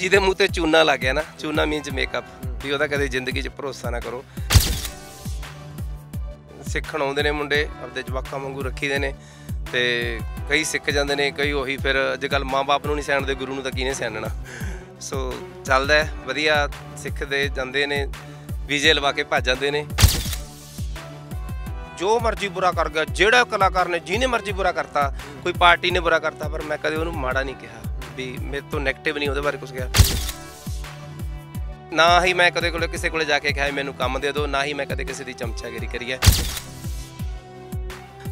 ਜਿਹਦੇ ਮੂੰਹ ਤੇ ਚੂਨਾ ਲੱਗ ਗਿਆ ਨਾ ਚੂਨਾ ਮੀਨਸ ਮੇਕਅਪ ਵੀ ਉਹਦਾ ਕਦੇ ਜ਼ਿੰਦਗੀ 'ਚ ਭਰੋਸਾ ਨਾ ਕਰੋ ਸਿੱਖਣ ਆਉਂਦੇ ਨੇ ਮੁੰਡੇ ਆਪਦੇ ਜਵਾਕਾਂ ਵਾਂਗੂ ਰੱਖੀਦੇ ਨੇ ਤੇ ਕਈ ਸਿੱਖ ਜਾਂਦੇ ਨੇ ਕਈ ਉਹੀ ਫਿਰ ਅੱਜ ਕੱਲ ਮਾਪੇ ਨੂੰ ਨਹੀਂ ਸਹਿਣਦੇ ਗੁਰੂ ਨੂੰ ਤਾਂ ਕਿਹਨੇ ਸਹਿਣਨਾ ਸੋ ਚੱਲਦਾ ਵਧੀਆ ਸਿੱਖਦੇ ਜਾਂਦੇ ਨੇ ਵੀਜ਼ੇ ਲਵਾ ਕੇ ਭੱਜ ਜਾਂਦੇ ਨੇ ਜੋ ਮਰਜ਼ੀ ਬੁਰਾ ਕਰ ਗਿਆ ਜਿਹੜਾ ਕਲਾਕਾਰ ਨੇ ਜਿਹਨੇ ਮਰਜ਼ੀ ਬੁਰਾ ਕਰਤਾ ਕੋਈ ਪਾਰਟੀ ਨੇ ਬੁਰਾ ਕਰਤਾ ਪਰ ਮੈਂ ਕਦੇ ਉਹਨੂੰ ਮਾੜਾ ਨਹੀਂ ਕਿਹਾ ਵੀ ਮੇਰੇ ਤੋਂ 네ਗੇਟਿਵ ਨਹੀਂ ਉਹਦੇ ਬਾਰੇ ਕੁਝ ਗਿਆ ਨਾ ਹੀ ਮੈਂ ਕਦੇ ਕੋਲੇ ਕਿਸੇ ਕੋਲੇ ਜਾ ਕੇ ਕਿਹਾ ਮੈਨੂੰ ਕੰਮ ਦੇ ਦਿਓ ਨਾ ਹੀ ਮੈਂ ਕਦੇ ਕਿਸੇ ਦੀ ਚਮਚਾਗਿਰੀ ਕਰੀ ਹੈ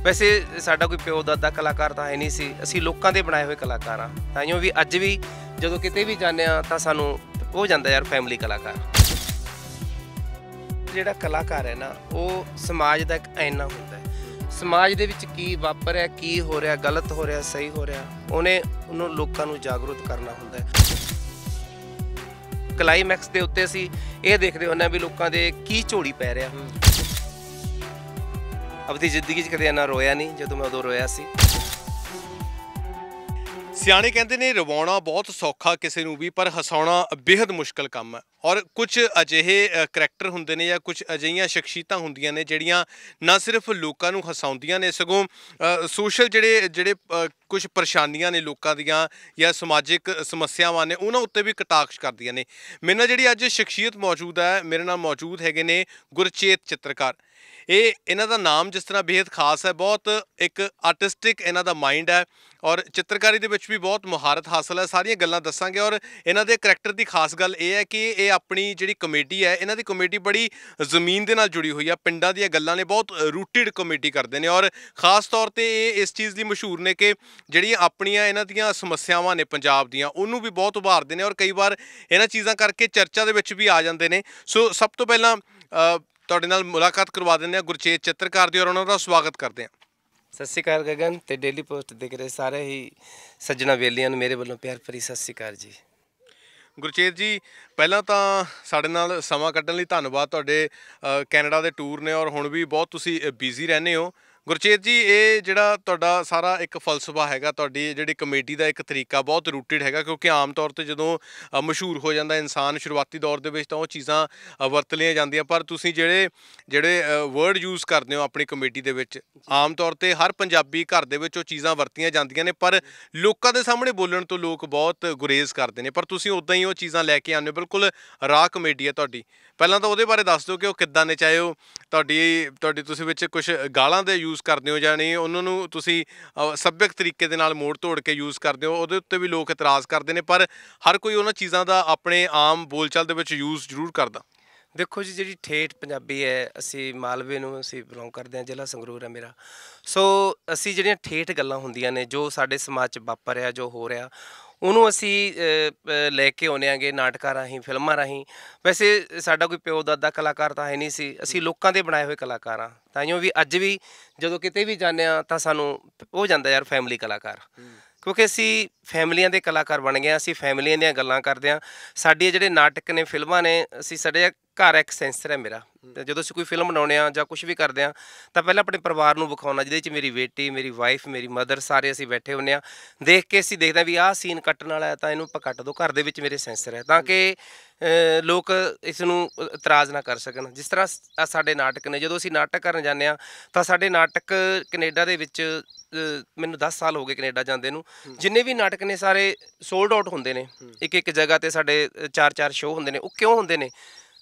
ਵੈਸੇ ਸਾਡਾ ਕੋਈ ਪਿਓ ਦਾਦਾ ਕਲਾਕਾਰ ਤਾਂ ਹੈ ਨਹੀਂ ਸੀ ਅਸੀਂ ਲੋਕਾਂ ਦੇ ਬਣਾਏ ਹੋਏ ਕਲਾਕਾਰ ਆ ਤਾਂਿਓ ਵੀ ਅੱਜ ਵੀ ਜਦੋਂ ਕਿਤੇ ਵੀ ਜਾਂਦੇ ਆ ਤਾਂ ਸਾਨੂੰ ਹੋ ਜਾਂਦਾ ਯਾਰ ਫੈਮਿਲੀ ਕਲਾਕਾਰ ਜਿਹੜਾ ਕਲਾਕਾਰ ਹੈ ਨਾ ਉਹ ਸਮਾਜ ਦਾ ਇੱਕ ਐਨਾ ਹੁੰਦਾ ਸਮਾਜ ਦੇ ਵਿੱਚ ਕੀ ਵਾਪਰ ਰਿਹਾ ਕੀ ਹੋ ਰਿਹਾ ਗਲਤ ਹੋ ਰਿਹਾ ਸਹੀ ਹੋ ਰਿਹਾ ਉਹਨੇ ਉਹਨੂੰ ਲੋਕਾਂ ਨੂੰ ਜਾਗਰੂਕ ਕਰਨਾ ਹੁੰਦਾ ਹੈ ਕਲਾਈਮੈਕਸ ਦੇ ਉੱਤੇ ਸੀ ਇਹ ਦੇਖਦੇ ਹੁੰਨੇ ਵੀ ਲੋਕਾਂ ਦੇ ਕੀ ਝੋਲੀ ਪੈ ਰਿਹਾ ਆਪਣੀ ਜ਼ਿੰਦਗੀ 'ਚ ਕਦੇ ਇਹਨਾਂ ਰੋਇਆ ਨਹੀਂ ਜਦੋਂ ਮੈਂ ਉਦੋਂ ਰੋਇਆ ਸੀ ਸਿਆਣੇ ਕਹਿੰਦੇ ਨੇ ਰਵਾਉਣਾ ਬਹੁਤ ਸੌਖਾ ਕਿਸੇ ਨੂੰ ਵੀ ਪਰ ਹਸਾਉਣਾ ਬੇहद ਮੁਸ਼ਕਲ ਕੰਮ ਹੈ ਔਰ ਕੁਝ ਅਜਿਹੇ ਕੈਰੈਕਟਰ ਹੁੰਦੇ ਨੇ ਜਾਂ ਕੁਝ ਅਜਿਹੀਆਂ ਸ਼ਖਸੀਅਤਾਂ ਹੁੰਦੀਆਂ ਨੇ ਜਿਹੜੀਆਂ ਨਾ ਸਿਰਫ ਲੋਕਾਂ ਨੂੰ ਹਸਾਉਂਦੀਆਂ ਨੇ ਸਗੋਂ ਸੋਸ਼ਲ ਜਿਹੜੇ ਜਿਹੜੇ ਕੁਝ ਪਰੇਸ਼ਾਨੀਆਂ ਨੇ ਲੋਕਾਂ ਦੀਆਂ ਜਾਂ ਸਮਾਜਿਕ ਸਮੱਸਿਆਵਾਂ ਨੇ ਉਹਨਾਂ ਉੱਤੇ ਵੀ ਕਟਾਕਸ਼ ਕਰਦੀਆਂ ਨੇ ਮੇਰੇ ਨਾਲ ਜਿਹੜੀ ਅੱਜ ਸ਼ਖਸੀਅਤ ਮੌਜੂਦ ਹੈ ਮੇਰੇ ਨਾਲ ਮੌਜੂਦ ਹੈਗੇ ਨੇ ਗੁਰਚੇਤ ਚਿੱਤਰਕਾਰ ਇਹ ਇਹਨਾਂ ਦਾ ਨਾਮ ਜਿਸ ਤਰ੍ਹਾਂ ਬੇहद ਖਾਸ ਹੈ ਬਹੁਤ ਇੱਕ ਆਰਟਿਸਟਿਕ ਇਹਨਾਂ ਦਾ ਮਾਈਂਡ ਹੈ ਔਰ ਚਿੱਤਰਕਾਰੀ ਦੇ ਵਿੱਚ ਵੀ ਬਹੁਤ ਮਹਾਰਤ ਹਾਸਲ ਹੈ ਸਾਰੀਆਂ ਗੱਲਾਂ ਦੱਸਾਂਗੇ ਔਰ ਇਹਨਾਂ ਦੇ ਕੈਰੈਕਟਰ ਦੀ ਖਾਸ ਗੱਲ ਇਹ ਹੈ ਕਿ ਇਹ ਆਪਣੀ ਜਿਹੜੀ ਕਮੇਡੀ ਹੈ ਇਹਨਾਂ ਦੀ ਕਮੇਡੀ ਬੜੀ ਜ਼ਮੀਨ ਦੇ ਨਾਲ ਜੁੜੀ ਹੋਈ ਹੈ ਪਿੰਡਾਂ ਦੀਆਂ ਗੱਲਾਂ ਨੇ ਬਹੁਤ ਰੂਟਡ ਕਮੇਡੀ ਕਰਦੇ ਨੇ ਔਰ ਖਾਸ ਤੌਰ ਤੇ ਇਹ ਇਸ ਚੀਜ਼ ਲਈ ਮਸ਼ਹੂਰ ਨੇ ਕਿ ਜਿਹੜੀਆਂ ਆਪਣੀਆਂ ਇਹਨਾਂ ਦੀਆਂ ਸਮੱਸਿਆਵਾਂ ਨੇ ਪੰਜਾਬ ਦੀਆਂ ਉਹਨੂੰ ਵੀ ਬਹੁਤ ਉਭਾਰਦੇ ਨੇ ਔਰ ਕਈ ਵਾਰ ਇਹਨਾਂ ਚੀਜ਼ਾਂ ਕਰਕੇ ਚਰਚਾ ਦੇ ਵਿੱਚ ਵੀ ਆ ਜਾਂਦੇ ਨੇ ਸੋ ਸਭ ਤੋਂ ਪਹਿਲਾਂ ਤੁਹਾਡੇ ਨਾਲ ਮੁਲਾਕਾਤ ਕਰਵਾ ਦਿੰਦੇ ਆ ਗੁਰਚੇਤ ਚਿੱਤਰਕਾਰ ਦੀ ਔਰ ਉਹਨਾਂ ਦਾ ਸਵਾਗਤ ਕਰਦੇ ਆ ਸਤਿ ਸ਼੍ਰੀ ਅਕਾਲ ਗਗਨ ਤੇ ਡੇਲੀ ਪੋਸਟ ਦੇਖ ਰਹੇ ਸਾਰੇ ਹੀ ਸੱਜਣਾ ਵੇਲੀਆਂ ਨੂੰ ਮੇਰੇ ਵੱਲੋਂ ਪਿਆਰ ਭਰੀ ਸਤਿ ਸ਼੍ਰੀ ਅਕਾਲ ਜੀ ਗੁਰਚੇਤ ਜੀ ਪਹਿਲਾਂ ਤਾਂ ਸਾਡੇ ਨਾਲ ਸਮਾਂ ਕੱਢਣ ਲਈ ਧੰਨਵਾਦ ਤੁਹਾਡੇ ਕੈਨੇਡਾ ਦੇ ਟੂਰ ਨੇ ਔਰ ਹੁਣ ਵੀ ਬਹੁਤ ਤੁਸੀਂ ਬਿਜ਼ੀ ਰਹਿੰਦੇ ਹੋ ਗੁਰਚੇਤ ਜੀ ਇਹ ਜਿਹੜਾ ਤੁਹਾਡਾ ਸਾਰਾ ਇੱਕ ਫਲਸਫਾ ਹੈਗਾ ਤੁਹਾਡੀ ਜਿਹੜੀ ਕਮੇਟੀ ਦਾ ਇੱਕ ਤਰੀਕਾ ਬਹੁਤ ਰੂਟਡ ਹੈਗਾ ਕਿਉਂਕਿ ਆਮ ਤੌਰ ਤੇ ਜਦੋਂ ਮਸ਼ਹੂਰ ਹੋ ਜਾਂਦਾ ਇਨਸਾਨ ਸ਼ੁਰੂਆਤੀ ਦੌਰ ਦੇ ਵਿੱਚ ਤਾਂ ਉਹ ਚੀਜ਼ਾਂ ਵਰਤ ਲਈਆਂ ਜਾਂਦੀਆਂ ਪਰ ਤੁਸੀਂ ਜਿਹੜੇ ਜਿਹੜੇ ਵਰਡ ਯੂਜ਼ ਕਰਦੇ ਹੋ ਆਪਣੀ ਕਮੇਟੀ ਦੇ ਵਿੱਚ ਆਮ ਤੌਰ ਤੇ ਹਰ ਪੰਜਾਬੀ ਘਰ ਦੇ ਵਿੱਚ ਉਹ ਚੀਜ਼ਾਂ ਵਰਤੀਆਂ ਜਾਂਦੀਆਂ ਨੇ ਪਰ ਲੋਕਾਂ ਦੇ ਸਾਹਮਣੇ ਬੋਲਣ ਤੋਂ ਲੋਕ ਬਹੁਤ ਗੁਰੇਜ਼ ਕਰਦੇ ਨੇ ਪਰ ਤੁਸੀਂ ਉਦਾਂ ਹੀ ਉਹ ਚੀਜ਼ਾਂ ਲੈ ਕੇ ਆਉਂਦੇ ਬਿਲਕੁਲ ਰਾਹ ਕਮੇਟੀ ਹੈ ਤੁਹਾਡੀ ਪਹਿਲਾਂ ਤਾਂ ਉਹਦੇ ਬਾਰੇ ਦੱਸ ਦਿਓ ਕਿ ਉਹ ਕਿੱਦਾਂ ਨੇ ਚਾਹੇ ਉਹ ਤੁਹਾਡੀ ਤੁਹਾਡੀ ਤੁਸੀਂ ਵਿੱਚ ਕੁਝ ਗਾਲਾਂ ਦੇ ਯੂਜ਼ ਕਰਦੇ ਹੋ ਜਾਂ ਨਹੀਂ ਉਹਨਾਂ ਨੂੰ ਤੁਸੀਂ ਸੱਭਿਅਕ ਤਰੀਕੇ ਦੇ ਨਾਲ ਮੋੜ ਤੋੜ ਕੇ ਯੂਜ਼ ਕਰਦੇ ਹੋ ਉਹਦੇ ਉੱਤੇ ਵੀ ਲੋਕ ਇਤਰਾਜ਼ ਕਰਦੇ ਨੇ ਪਰ ਹਰ ਕੋਈ ਉਹਨਾਂ ਚੀਜ਼ਾਂ ਦਾ ਆਪਣੇ ਆਮ ਬੋਲਚਾਲ ਦੇ ਵਿੱਚ ਯੂਜ਼ ਜ਼ਰੂਰ ਕਰਦਾ ਦੇਖੋ ਜੀ ਜਿਹੜੀ ਠੇਠ ਪੰਜਾਬੀ ਹੈ ਅਸੀਂ ਮਾਲਵੇ ਨੂੰ ਅਸੀਂ ਬਿਲੋਂਗ ਕਰਦੇ ਹਾਂ ਜ਼ਿਲ੍ਹਾ ਸੰਗਰੂਰ ਹੈ ਮੇਰਾ ਸੋ ਅਸੀਂ ਜਿਹੜੀਆਂ ਠੇਠ ਗੱਲਾਂ ਹੁੰਦੀਆਂ ਨੇ ਜੋ ਸਾਡੇ ਸਮਾਜ 'ਚ ਵਾਪਰ ਰਿਹਾ ਜੋ ਹੋ ਰਿਹਾ ਉਹਨੂੰ ਅਸੀਂ ਲੈ ਕੇ ਆਉਨੇ ਆਂਗੇ ਨਾਟਕਾਂ ਰਾਹੀਂ ਫਿਲਮਾਂ ਰਾਹੀਂ ਵੈਸੇ ਸਾਡਾ ਕੋਈ ਪਿਓ ਦਾਦਾ ਕਲਾਕਾਰ ਤਾਂ ਹੈ ਨਹੀਂ ਸੀ ਅਸੀਂ ਲੋਕਾਂ ਦੇ ਬਣਾਏ ਹੋਏ ਕਲਾਕਾਰ ਆ ਤਾਂਯੋ ਵੀ ਅੱਜ ਵੀ ਜਦੋਂ ਕਿਤੇ ਵੀ ਜਾਂਦੇ ਆ ਤਾਂ ਸਾਨੂੰ ਉਹ ਜਾਂਦਾ ਯਾਰ ਫੈਮਿਲੀ ਕਲਾਕਾਰ ਕਿਉਂਕਿ ਅਸੀਂ ਫੈਮਲੀਆਂ ਦੇ ਕਲਾਕਾਰ ਬਣ ਗਏ ਅਸੀਂ ਫੈਮਲੀਆਂ ਦੀਆਂ ਗੱਲਾਂ ਕਰਦੇ ਆ ਸਾਡੇ ਜਿਹੜੇ ਨਾਟਕ ਨੇ ਫਿਲਮਾਂ ਨੇ ਅਸੀਂ ਸਾਡੇ ਘਰ ਇੱਕ ਸੈਂਸਰ ਹੈ ਮੇਰਾ ਤੇ ਜਦੋਂ ਅਸੀਂ ਕੋਈ ਫਿਲਮ ਬਣਾਉਨੇ ਆ ਜਾਂ ਕੁਝ ਵੀ ਕਰਦੇ ਆ ਤਾਂ ਪਹਿਲਾਂ ਆਪਣੇ ਪਰਿਵਾਰ ਨੂੰ ਵਿਖਾਉਣਾ ਜਿਹਦੇ ਵਿੱਚ ਮੇਰੀ ਬੇਟੀ ਮੇਰੀ ਵਾਈਫ ਮੇਰੀ ਮਦਰ ਸਾਰੇ ਅਸੀਂ ਬੈਠੇ ਹੁੰਨੇ ਆ ਦੇਖ ਕੇ ਅਸੀਂ ਦੇਖਦੇ ਆ ਵੀ ਆਹ ਸੀਨ ਕੱਟਣ ਵਾਲਾ ਹੈ ਤਾਂ ਇਹਨੂੰ ਆਪਾਂ ਕੱਟ ਦੋ ਘਰ ਦੇ ਵਿੱਚ ਮੇਰੇ ਸੈਂਸਰ ਹੈ ਤਾਂ ਕਿ ਲੋਕ ਇਸ ਨੂੰ ਇਤਰਾਜ਼ ਨਾ ਕਰ ਸਕਣ ਜਿਸ ਤਰ੍ਹਾਂ ਸਾਡੇ ਨਾਟਕ ਨੇ ਜਦੋਂ ਅਸੀਂ ਨਾਟਕ ਕਰਨ ਜਾਂਦੇ ਆ ਤਾਂ ਸਾਡੇ ਨਾਟਕ ਕੈਨੇਡਾ ਦੇ ਵਿੱਚ ਮੈਨੂੰ 10 ਸਾਲ ਹੋ ਗਏ ਕੈਨੇਡਾ ਜਾਂਦੇ ਨੂੰ ਜਿੰਨੇ ਵੀ ਨਾਟਕ ਨੇ ਸਾਰੇ ਸੋਲਡ ਆਊਟ ਹੁੰਦੇ ਨੇ ਇੱਕ ਇੱਕ ਜਗ੍ਹਾ ਤੇ ਸਾਡੇ ਚਾਰ ਚਾਰ ਸ਼ੋਅ ਹੁੰਦੇ ਨੇ ਉਹ ਕਿਉਂ ਹੁੰਦੇ ਨੇ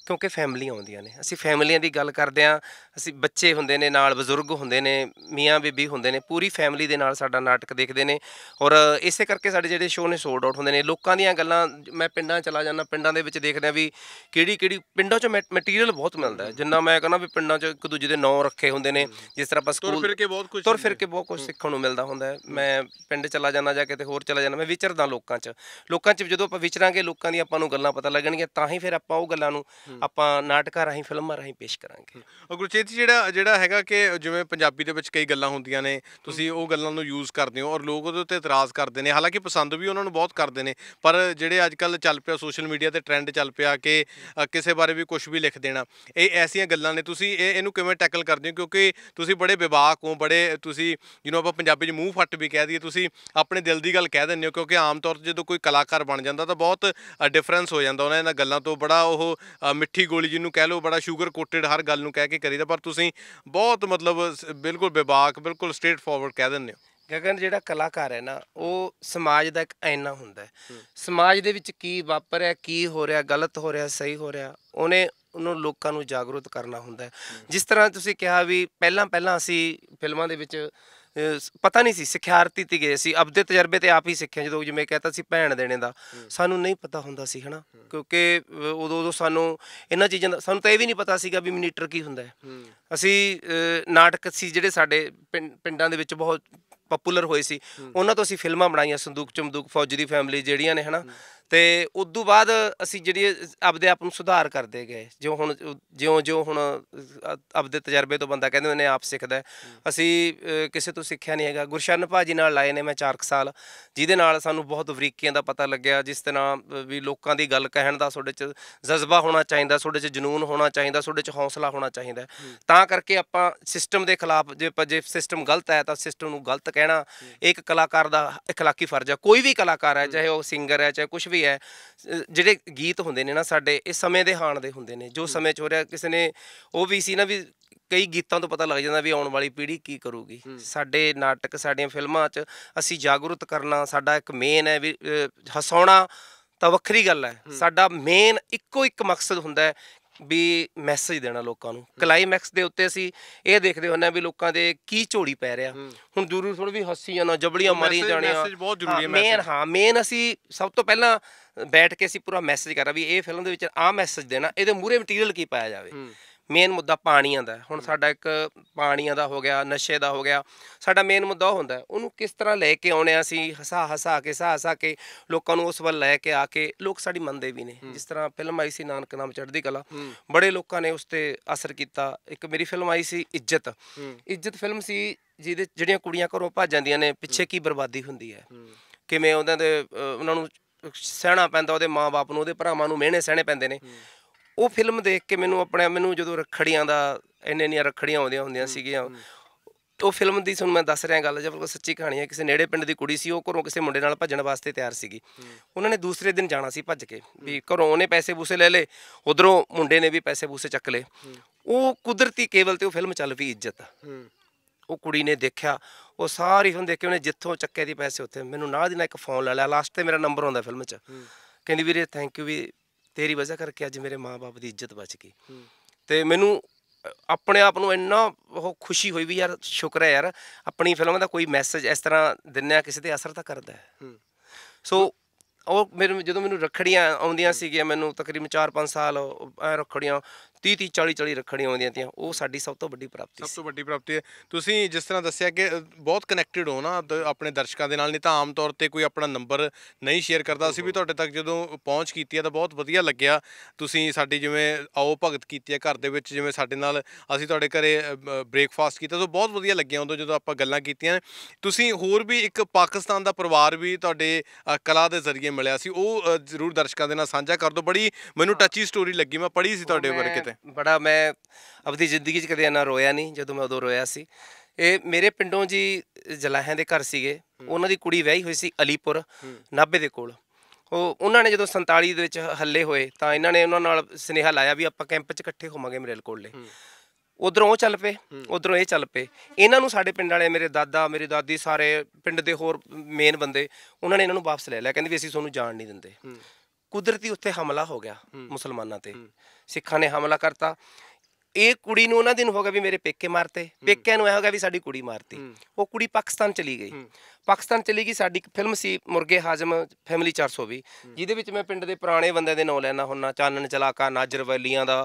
ਕਿਉਂਕਿ ਫੈਮਲੀ ਆਉਂਦੀਆਂ ਨੇ ਅਸੀਂ ਫੈਮਲੀਆਂ ਦੀ ਗੱਲ ਕਰਦੇ ਆ ਅਸੀਂ ਬੱਚੇ ਹੁੰਦੇ ਨੇ ਨਾਲ ਬਜ਼ੁਰਗ ਹੁੰਦੇ ਨੇ ਮੀਆਂ ਬੀਬੀ ਹੁੰਦੇ ਨੇ ਪੂਰੀ ਫੈਮਲੀ ਦੇ ਨਾਲ ਸਾਡਾ ਨਾਟਕ ਦੇਖਦੇ ਨੇ ਔਰ ਇਸੇ ਕਰਕੇ ਸਾਡੇ ਜਿਹੜੇ ਸ਼ੋਅ ਨੇ ਸੋਲਡ ਆਊਟ ਹੁੰਦੇ ਨੇ ਲੋਕਾਂ ਦੀਆਂ ਗੱਲਾਂ ਮੈਂ ਪਿੰਡਾਂ ਚਲਾ ਜਾਂਦਾ ਪਿੰਡਾਂ ਦੇ ਵਿੱਚ ਦੇਖਦੇ ਆ ਵੀ ਕਿਹੜੀ ਕਿਹੜੀ ਪਿੰਡਾਂ 'ਚ ਮਟੀਰੀਅਲ ਬਹੁਤ ਮਿਲਦਾ ਜਿੰਨਾ ਮੈਂ ਕਹਿੰਦਾ ਵੀ ਪਿੰਡਾਂ 'ਚ ਇੱਕ ਦੂਜੇ ਦੇ ਨੌ ਰੱਖੇ ਹੁੰਦੇ ਨੇ ਜਿਸ ਤਰ੍ਹਾਂ ਆਪਾਂ ਸਕੂਲ ਤੁਰ ਫਿਰ ਕੇ ਬਹੁਤ ਕੁਝ ਤੁਰ ਫਿਰ ਕੇ ਬਹੁਤ ਕੁਝ ਸਿੱਖਣ ਨੂੰ ਮਿਲਦਾ ਹੁੰਦਾ ਹੈ ਮੈਂ ਪਿੰਡ ਚਲਾ ਜਾਂਦਾ ਜਾਂ ਕਿਤੇ ਹੋਰ ਚਲਾ ਜਾਂਦਾ ਮੈਂ ਵਿਚਰਦਾ ਲੋਕਾਂ 'ਚ ਲੋਕਾਂ 'ਚ ਜਦੋਂ ਆਪਾਂ ਵਿਚਰਾਂਗੇ ਲੋਕਾਂ ਦੀ ਆਪਾਂ ਨੂੰ ਗੱਲਾਂ ਪਤਾ ਲੱਗਣਗੀਆਂ ਤਾਂ ਹੀ ਫਿਰ ਆਪਾਂ ਉਹ ਗੱਲਾਂ ਨੂੰ ਆਪਾਂ ਨਾਟਕਾਂ ਰਾਹੀਂ ਫਿਲਮਾਂ ਰਾਹੀਂ ਪੇਸ਼ ਕਰਾਂਗੇ ਉਹ ਗੁਰਚੇਤ ਜਿਹੜਾ ਜਿਹੜਾ ਹੈਗਾ ਕਿ ਜਿਵੇਂ ਪੰਜਾਬੀ ਦੇ ਵਿੱਚ ਕਈ ਗੱਲਾਂ ਹੁੰਦੀਆਂ ਨੇ ਤੁਸੀਂ ਉਹ ਗੱਲਾਂ ਨੂੰ ਯੂਜ਼ ਕਰਦੇ ਹੋ ਔਰ ਲੋਕ ਉਹਦੇ ਉੱਤੇ ਇਤਰਾਜ਼ ਕਰਦੇ ਨੇ ਹਾਲਾਂਕਿ ਪਸੰਦ ਵੀ ਉਹਨਾਂ ਨੂੰ ਬਹੁਤ ਕਰਦੇ ਨੇ ਪਰ ਜਿਹੜੇ ਅੱਜ ਕੱਲ ਚੱਲ ਪਿਆ ਸੋਸ਼ਲ ਮੀਡੀਆ ਤੇ ਟ੍ਰੈਂਡ ਚੱਲ ਪਿਆ ਕਿ ਕਿਸੇ ਬਾਰੇ ਵੀ ਕੁਝ ਵੀ ਲਿਖ ਦੇਣਾ ਇਹ ਐਸੀਆਂ ਗੱਲਾਂ ਨੇ ਤੁਸੀਂ ਇਹ ਇਹਨੂੰ ਕਿਵੇਂ ਟੈਕਲ ਕਰਦੇ ਹੋ ਕਿਉਂਕਿ ਤੁਸੀਂ ਬੜੇ ਵਿਵਾਕ ਹੋ ਬੜੇ ਤੁਸੀਂ ਯੂ ਆਪਾਂ ਪੰਜਾਬੀ 'ਚ ਮੂੰਹ ਫੱਟ ਵੀ ਕਹਿ ਦਈਏ ਤੁਸੀਂ ਆਪਣੇ ਦਿਲ ਦੀ ਗੱਲ ਕਹਿ ਦਿੰਦੇ ਹੋ ਕਿਉਂਕਿ ਆਮ ਤੌਰ ਤੇ ਜਦੋਂ ਕੋਈ ਕਲਾਕਾਰ ਬਣ ਜਾਂਦਾ ਤਾਂ ਬਹੁਤ ਡਿਫਰੈਂਸ ਹੋ ਜਾਂਦਾ ਉਹਨਾਂ ਇਹਨਾਂ ਗੱਲਾਂ ਤੋਂ ਬੜਾ ਉਹ ਮਿੱਠੀ ਗੋਲੀ ਜਿਹਨੂੰ ਕਹਿ ਲਓ ਬੜਾ ਸ਼ੂਗਰ ਕੋਟਡ ਹਰ ਗੱਲ ਨੂੰ ਕਹਿ ਕੇ ਕਰੀਦਾ ਪਰ ਤੁਸੀਂ ਬਹੁਤ ਮਤਲਬ ਬਿਲਕੁਲ ਬੇਬਾਕ ਬਿਲਕੁਲ ਸਟ੍ਰੇਟ ਫਾਰਵਰਡ ਕਹਿ ਦਿੰਦੇ ਹੋ ਗਗਨ ਜਿਹੜਾ ਕਲਾਕਾਰ ਹੈ ਨਾ ਉਹ ਸਮਾਜ ਦਾ ਇੱਕ ਐਨਾ ਹੁੰਦਾ ਸਮਾਜ ਦੇ ਵਿੱਚ ਕੀ ਵਾਪਰ ਰਿਹਾ ਕੀ ਹੋ ਰਿਹਾ ਗਲਤ ਹੋ ਰਿਹਾ ਸਹੀ ਹੋ ਰਿਹਾ ਉਹਨੇ ਉਹਨੂੰ ਲੋਕਾਂ ਨੂੰ ਜਾਗਰੂਕ ਕਰਨਾ ਹੁੰਦਾ ਜਿਸ ਤਰ੍ਹਾਂ ਤੁਸੀਂ ਕਿਹਾ ਵੀ ਪਹਿਲਾਂ ਪਹਿਲਾਂ ਅਸੀਂ ਫਿਲਮਾਂ ਦੇ ਵਿੱਚ ਪਤਾ ਨਹੀਂ ਸੀ ਸਿਖਿਆਰਤੀ ਤੇ ਗਏ ਸੀ ਆਪਦੇ ਤਜਰਬੇ ਤੇ ਆਪ ਹੀ ਸਿੱਖਿਆ ਜਦੋਂ ਜਿਵੇਂ ਕਹਤਾ ਸੀ ਭੈਣ ਦੇਣੇ ਦਾ ਸਾਨੂੰ ਨਹੀਂ ਪਤਾ ਹੁੰਦਾ ਸੀ ਹਨਾ ਕਿਉਂਕਿ ਉਦੋਂ ਉਦੋਂ ਸਾਨੂੰ ਇਹਨਾਂ ਚੀਜ਼ਾਂ ਦਾ ਸਾਨੂੰ ਤਾਂ ਇਹ ਵੀ ਨਹੀਂ ਪਤਾ ਸੀਗਾ ਵੀ ਮਨੀਟਰ ਕੀ ਹੁੰਦਾ ਹੈ ਅਸੀਂ ਨਾਟਕ ਸੀ ਜਿਹੜੇ ਸਾਡੇ ਪਿੰਡਾਂ ਦੇ ਵਿੱਚ ਬਹੁਤ ਪਪੂਲਰ ਹੋਏ ਸੀ ਉਹਨਾਂ ਤੋਂ ਅਸੀਂ ਫਿਲਮਾਂ ਬਣਾਈਆਂ ਸੰਦੂਕ ਚਮਦੂਕ ਫੌਜੀ ਦੀ ਫੈਮਿਲੀ ਜਿਹੜੀਆਂ ਨੇ ਹਨਾ ਤੇ ਉਸ ਤੋਂ ਬਾਅਦ ਅਸੀਂ ਜਿਹੜੀ ਆਪਦੇ ਆਪ ਨੂੰ ਸੁਧਾਰ ਕਰਦੇ ਗਏ ਜਿਉ ਹੁਣ ਜਿਉਂ ਜਿਉਂ ਹੁਣ ਆਪਦੇ ਤਜਰਬੇ ਤੋਂ ਬੰਦਾ ਕਹਿੰਦੇ ਨੇ ਆਪ ਸਿੱਖਦਾ ਅਸੀਂ ਕਿਸੇ ਤੋਂ ਸਿੱਖਿਆ ਨਹੀਂ ਹੈਗਾ ਗੁਰਸ਼ਰਨ ਭਾਜੀ ਨਾਲ ਲਾਏ ਨੇ ਮੈਂ 4 ਸਾਲ ਜਿਹਦੇ ਨਾਲ ਸਾਨੂੰ ਬਹੁਤ ਵਰੀਕੀਆਂ ਦਾ ਪਤਾ ਲੱਗਿਆ ਜਿਸ ਤਰ੍ਹਾਂ ਵੀ ਲੋਕਾਂ ਦੀ ਗੱਲ ਕਹਿਣ ਦਾ ਤੁਹਾਡੇ 'ਚ ਜਜ਼ਬਾ ਹੋਣਾ ਚਾਹੀਦਾ ਤੁਹਾਡੇ 'ਚ ਜਨੂਨ ਹੋਣਾ ਚਾਹੀਦਾ ਤੁਹਾਡੇ 'ਚ ਹੌਸਲਾ ਹੋਣਾ ਚਾਹੀਦਾ ਤਾਂ ਕਰਕੇ ਆਪਾਂ ਸਿਸਟਮ ਦੇ ਖਿਲਾਫ ਜੇ ਜੇ ਸਿਸਟਮ ਗਲਤ ਹੈ ਤਾਂ ਸਿਸਟਮ ਨੂੰ ਗਲਤ ਕਹਿਣਾ ਇੱਕ ਕਲਾਕਾਰ ਦਾ اخلاقی ਫਰਜ਼ ਹੈ ਕੋਈ ਵੀ ਕਲਾਕਾਰ ਹੈ ਚਾਹੇ ਉਹ ਸਿੰਗਰ ਹੈ ਚਾਹੇ ਕੁਝ ਵੀ ਹੈ ਜਿਹੜੇ ਗੀਤ ਹੁੰਦੇ ਨੇ ਨਾ ਸਾਡੇ ਇਹ ਸਮੇਂ ਦੇ ਹਾਣ ਦੇ ਹੁੰਦੇ ਨੇ ਜੋ ਸਮੇਂ ਚ ਹੋ ਰਿਹਾ ਕਿਸੇ ਨੇ ਉਹ ਵੀ ਸੀ ਨਾ ਵੀ ਕਈ ਗੀਤਾਂ ਤੋਂ ਪਤਾ ਲੱਗ ਜਾਂਦਾ ਵੀ ਆਉਣ ਵਾਲੀ ਪੀੜ੍ਹੀ ਕੀ ਕਰੂਗੀ ਸਾਡੇ ਨਾਟਕ ਸਾਡੀਆਂ ਫਿਲਮਾਂ 'ਚ ਅਸੀਂ ਜਾਗਰੂਕ ਕਰਨਾ ਸਾਡਾ ਇੱਕ ਮੇਨ ਹੈ ਵੀ ਹਸਾਉਣਾ ਤਾਂ ਵੱਖਰੀ ਗੱਲ ਹੈ ਸਾਡਾ ਮੇਨ ਇੱਕੋ ਇੱਕ ਮਕਸਦ ਹੁੰਦਾ ਹੈ ਵੀ ਮੈਸੇਜ ਦੇਣਾ ਲੋਕਾਂ ਨੂੰ ਕਲਾਈਮੈਕਸ ਦੇ ਉੱਤੇ ਅਸੀਂ ਇਹ ਦੇਖਦੇ ਹੁੰਨੇ ਆ ਵੀ ਲੋਕਾਂ ਦੇ ਕੀ ਝੋੜੀ ਪੈ ਰਿਆ ਹੁਣ ਜ਼ਰੂਰ ਥੋੜੀ ਵੀ ਹੱਸੀ ਜਾਣਾ ਜਬੜੀਆਂ ਮਾਰੀ ਜਾਣੀਆਂ ਮੈਸੇਜ ਬਹੁਤ ਜ਼ਰੂਰੀ ਹੈ ਮੈਸੇਜ ਮੇਨ ਹਾਂ ਮੇਨ ਅਸੀਂ ਸਭ ਤੋਂ ਪਹਿਲਾਂ ਬੈਠ ਕੇ ਅਸੀਂ ਪੂਰਾ ਮੈਸੇਜ ਕਰਾਂ ਵੀ ਇਹ ਫਿਲਮ ਦੇ ਵਿੱਚ ਆ ਮੈਸੇਜ ਦੇਣਾ ਇਹਦੇ ਮੂਰੇ ਮਟੀਰੀਅਲ ਕੀ ਪਾਇਆ ਜਾਵੇ ਮੇਨ ਮੁੱਦਾ ਪਾਣੀਆਂ ਦਾ ਹੁਣ ਸਾਡਾ ਇੱਕ ਪਾਣੀਆਂ ਦਾ ਹੋ ਗਿਆ ਨਸ਼ੇ ਦਾ ਹੋ ਗਿਆ ਸਾਡਾ ਮੇਨ ਮੁੱਦਾ ਹੁੰਦਾ ਉਹਨੂੰ ਕਿਸ ਤਰ੍ਹਾਂ ਲੈ ਕੇ ਆਉਣੇ ਸੀ ਹਸਾ ਹਸਾ ਕੇ ਹਸਾ ਹਸਾ ਕੇ ਲੋਕਾਂ ਨੂੰ ਉਸ ਵੱਲ ਲੈ ਕੇ ਆ ਕੇ ਲੋਕ ਸਾਡੀ ਮੰਨਦੇ ਵੀ ਨੇ ਜਿਸ ਤਰ੍ਹਾਂ ਫਿਲਮ ਆਈ ਸੀ ਨਾਨਕ ਨਾਮ ਚੜ੍ਹਦੀ ਕਲਾ ਬੜੇ ਲੋਕਾਂ ਨੇ ਉਸ ਤੇ ਅਸਰ ਕੀਤਾ ਇੱਕ ਮੇਰੀ ਫਿਲਮ ਆਈ ਸੀ ਇੱਜ਼ਤ ਇੱਜ਼ਤ ਫਿਲਮ ਸੀ ਜਿਹਦੇ ਜਿਹੜੀਆਂ ਕੁੜੀਆਂ ਘਰੋਂ ਭੱਜ ਜਾਂਦੀਆਂ ਨੇ ਪਿੱਛੇ ਕੀ ਬਰਬਾਦੀ ਹੁੰਦੀ ਹੈ ਕਿਵੇਂ ਉਹਨਾਂ ਦੇ ਉਹਨਾਂ ਨੂੰ ਸਹਿਣਾ ਪੈਂਦਾ ਉਹਦੇ ਮਾਪੇ ਨੂੰ ਉਹਦੇ ਭਰਾਵਾਂ ਨੂੰ ਮਿਹਣੇ ਸਹਿਣੇ ਪੈਂਦੇ ਨੇ ਉਹ ਫਿਲਮ ਦੇਖ ਕੇ ਮੈਨੂੰ ਆਪਣੇ ਮੈਨੂੰ ਜਦੋਂ ਰਖੜੀਆਂ ਦਾ ਇੰਨੇ ਇੰਨੀਆਂ ਰਖੜੀਆਂ ਆਉਂਦੀਆਂ ਹੁੰਦੀਆਂ ਸੀਗੀਆਂ ਉਹ ਫਿਲਮ ਦੀ ਤੁਹਾਨੂੰ ਮੈਂ ਦੱਸ ਰਿਹਾ ਗੱਲ ਜਬ ਕੋ ਸੱਚੀ ਕਹਾਣੀ ਹੈ ਕਿਸੇ ਨੇੜੇ ਪਿੰਡ ਦੀ ਕੁੜੀ ਸੀ ਉਹ ਘਰੋਂ ਕਿਸੇ ਮੁੰਡੇ ਨਾਲ ਭੱਜਣ ਵਾਸਤੇ ਤਿਆਰ ਸੀਗੀ ਉਹਨਾਂ ਨੇ ਦੂਸਰੇ ਦਿਨ ਜਾਣਾ ਸੀ ਭੱਜ ਕੇ ਵੀ ਘਰੋਂ ਉਹਨੇ ਪੈਸੇ ਬੂਸੇ ਲੈ ਲੇ ਉਧਰੋਂ ਮੁੰਡੇ ਨੇ ਵੀ ਪੈਸੇ ਬੂਸੇ ਚੱਕ ਲਏ ਉਹ ਕੁਦਰਤੀ ਕੇਵਲ ਤੇ ਉਹ ਫਿਲਮ ਚੱਲ ਪਈ ਇੱਜ਼ਤ ਉਹ ਕੁੜੀ ਨੇ ਦੇਖਿਆ ਉਹ ਸਾਰੀ ਫਿਲਮ ਦੇਖ ਕੇ ਉਹਨੇ ਜਿੱਥੋਂ ਚੱਕੇ ਦੀ ਪੈਸੇ ਉੱਥੇ ਮੈਨੂੰ ਨਾ ਦੀ ਇੱਕ ਫੋਨ ਲੈ ਲਿਆ ਲਾਸਟ ਤੇ ਮੇਰਾ ਨੰਬਰ ਆਉਂਦਾ ਫਿਲਮ 'ਚ ਕਹਿੰਦੀ ਵੀਰੇ ਥੈਂਕ ਯੂ ਵੀ ਤੇਰੀ ਵਜ੍ਹਾ ਕਰਕੇ ਅੱਜ ਮੇਰੇ ਮਾਪੇ ਦੀ ਇੱਜ਼ਤ ਬਚ ਗਈ ਤੇ ਮੈਨੂੰ ਆਪਣੇ ਆਪ ਨੂੰ ਇੰਨਾ ਉਹ ਖੁਸ਼ੀ ਹੋਈ ਵੀ ਯਾਰ ਸ਼ੁਕਰ ਹੈ ਯਾਰ ਆਪਣੀ ਫਿਲਮਾਂ ਦਾ ਕੋਈ ਮੈਸੇਜ ਇਸ ਤਰ੍ਹਾਂ ਦਿੰਨੇ ਆ ਕਿਸੇ ਤੇ ਅਸਰ ਤਾਂ ਕਰਦਾ ਹੈ ਸੋ ਉਹ ਮੇਰੇ ਜਦੋਂ ਮੈਨੂੰ ਰਖੜੀਆਂ ਆਉਂਦੀਆਂ ਸੀਗੀਆਂ ਮੈਨੂੰ ਤਕਰੀਬਨ 4-5 ਸਾਲ ਐ ਰਖੜੀਆਂ 30 40 40 ਰੱਖੜੀਆਂ ਆਉਂਦੀਆਂ ਤੀਆਂ ਉਹ ਸਾਡੀ ਸਭ ਤੋਂ ਵੱਡੀ ਪ੍ਰਾਪਤੀ ਸਭ ਤੋਂ ਵੱਡੀ ਪ੍ਰਾਪਤੀ ਹੈ ਤੁਸੀਂ ਜਿਸ ਤਰ੍ਹਾਂ ਦੱਸਿਆ ਕਿ ਬਹੁਤ ਕਨੈਕਟਡ ਹੋ ਨਾ ਆਪਣੇ ਦਰਸ਼ਕਾਂ ਦੇ ਨਾਲ ਨਹੀਂ ਤਾਂ ਆਮ ਤੌਰ ਤੇ ਕੋਈ ਆਪਣਾ ਨੰਬਰ ਨਹੀਂ ਸ਼ੇਅਰ ਕਰਦਾ ਅਸੀਂ ਵੀ ਤੁਹਾਡੇ ਤੱਕ ਜਦੋਂ ਪਹੁੰਚ ਕੀਤੀ ਹੈ ਤਾਂ ਬਹੁਤ ਵਧੀਆ ਲੱਗਿਆ ਤੁਸੀਂ ਸਾਡੀ ਜਿਵੇਂ ਆਓ ਭਗਤ ਕੀਤੀ ਹੈ ਘਰ ਦੇ ਵਿੱਚ ਜਿਵੇਂ ਸਾਡੇ ਨਾਲ ਅਸੀਂ ਤੁਹਾਡੇ ਘਰੇ ਬ੍ਰੇਕਫਾਸਟ ਕੀਤਾ ਤਾਂ ਬਹੁਤ ਵਧੀਆ ਲੱਗਿਆ ਉਦੋਂ ਜਦੋਂ ਆਪਾਂ ਗੱਲਾਂ ਕੀਤੀਆਂ ਤੁਸੀਂ ਹੋਰ ਵੀ ਇੱਕ ਪਾਕਿਸਤਾਨ ਦਾ ਪਰਿਵਾਰ ਵੀ ਤੁਹਾਡੇ ਕਲਾ ਦੇ ਜ਼ਰੀਏ ਮਿਲਿਆ ਸੀ ਉਹ ਜ਼ਰੂਰ ਦਰਸ਼ਕਾਂ ਦੇ ਨਾਲ ਸਾਂਝਾ ਕਰ ਦਿਓ ਬੜੀ ਮੈਨੂੰ ਟੱਚੀ ਸਟੋਰੀ ਲੱਗੀ ਮੈਂ ਪੜ੍ਹੀ ਸੀ ਤੁਹਾਡੇ ਬਾਰੇ ਤੇ ਬੜਾ ਮੈਂ ਆਪਣੀ ਜ਼ਿੰਦਗੀ 'ਚ ਕਦੇ ਇੰਨਾ ਰੋਇਆ ਨਹੀਂ ਜਦੋਂ ਮੈਂ ਉਦੋਂ ਰੋਇਆ ਸੀ ਇਹ ਮੇਰੇ ਪਿੰਡੋਂ ਜੀ ਜਲਾਹਾਂ ਦੇ ਘਰ ਸੀਗੇ ਉਹਨਾਂ ਦੀ ਕੁੜੀ ਵਿਆਹੀ ਹੋਈ ਸੀ ਅਲੀਪੁਰ ਨਾਬੇ ਦੇ ਕੋਲ ਉਹ ਉਹਨਾਂ ਨੇ ਜਦੋਂ 47 ਦੇ ਵਿੱਚ ਹੱਲੇ ਹੋਏ ਤਾਂ ਇਹਨਾਂ ਨੇ ਉਹਨਾਂ ਨਾਲ ਸਨੇਹਾ ਲਾਇਆ ਵੀ ਆਪਾਂ ਕੈਂਪ 'ਚ ਇਕੱਠੇ ਹੋਵਾਂਗੇ ਮਰੇਲ ਕੋਲੇ ਉਧਰੋਂ ਉਹ ਚੱਲ ਪਏ ਉਧਰੋਂ ਇਹ ਚੱਲ ਪਏ ਇਹਨਾਂ ਨੂੰ ਸਾਡੇ ਪਿੰਡ ਵਾਲੇ ਮੇਰੇ ਦਾਦਾ ਮੇਰੀ ਦਾਦੀ ਸਾਰੇ ਪਿੰਡ ਦੇ ਹੋਰ ਮੇਨ ਬੰਦੇ ਉਹਨਾਂ ਨੇ ਇਹਨਾਂ ਨੂੰ ਵਾਪਸ ਲੈ ਲਿਆ ਕਹਿੰਦੇ ਵੀ ਅਸੀਂ ਤੁਹਾਨੂੰ ਜਾਣ ਨਹੀਂ ਦਿੰਦੇ ਕੁਦਰਤੀ ਉੱਤੇ ਹਮਲਾ ਹੋ ਗਿਆ ਮੁਸਲਮਾਨਾਂ ਤੇ ਸਿੱਖਾਂ ਨੇ ਹਮਲਾ ਕਰਤਾ ਇਹ ਕੁੜੀ ਨੂੰ ਉਹਨਾਂ ਦਿਨ ਹੋ ਗਿਆ ਵੀ ਮੇਰੇ ਪੇਕੇ ਮਾਰਤੇ ਪੇਕਿਆਂ ਨੂੰ ਇਹ ਹੋ ਗਿਆ ਵੀ ਸਾਡੀ ਕੁੜੀ ਮਾਰਤੀ ਉਹ ਕੁੜੀ ਪਾਕਿਸਤਾਨ ਚਲੀ ਗਈ ਪਾਕਿਸਤਾਨ ਚਲੀ ਗਈ ਸਾਡੀ ਇੱਕ ਫਿਲਮ ਸੀ ਮੁਰਗੇ ਹਾਜ਼ਮ ਫੈਮਿਲੀ 420 ਜਿਹਦੇ ਵਿੱਚ ਮੈਂ ਪਿੰਡ ਦੇ ਪੁਰਾਣੇ ਬੰਦੇ ਦੇ ਨਾਂ ਲੈਣਾ ਹੁੰਨਾ ਚਾਨਣ ਚਲਾਕਾ ਨਾਜਰ ਵੈਲੀਆਂ ਦਾ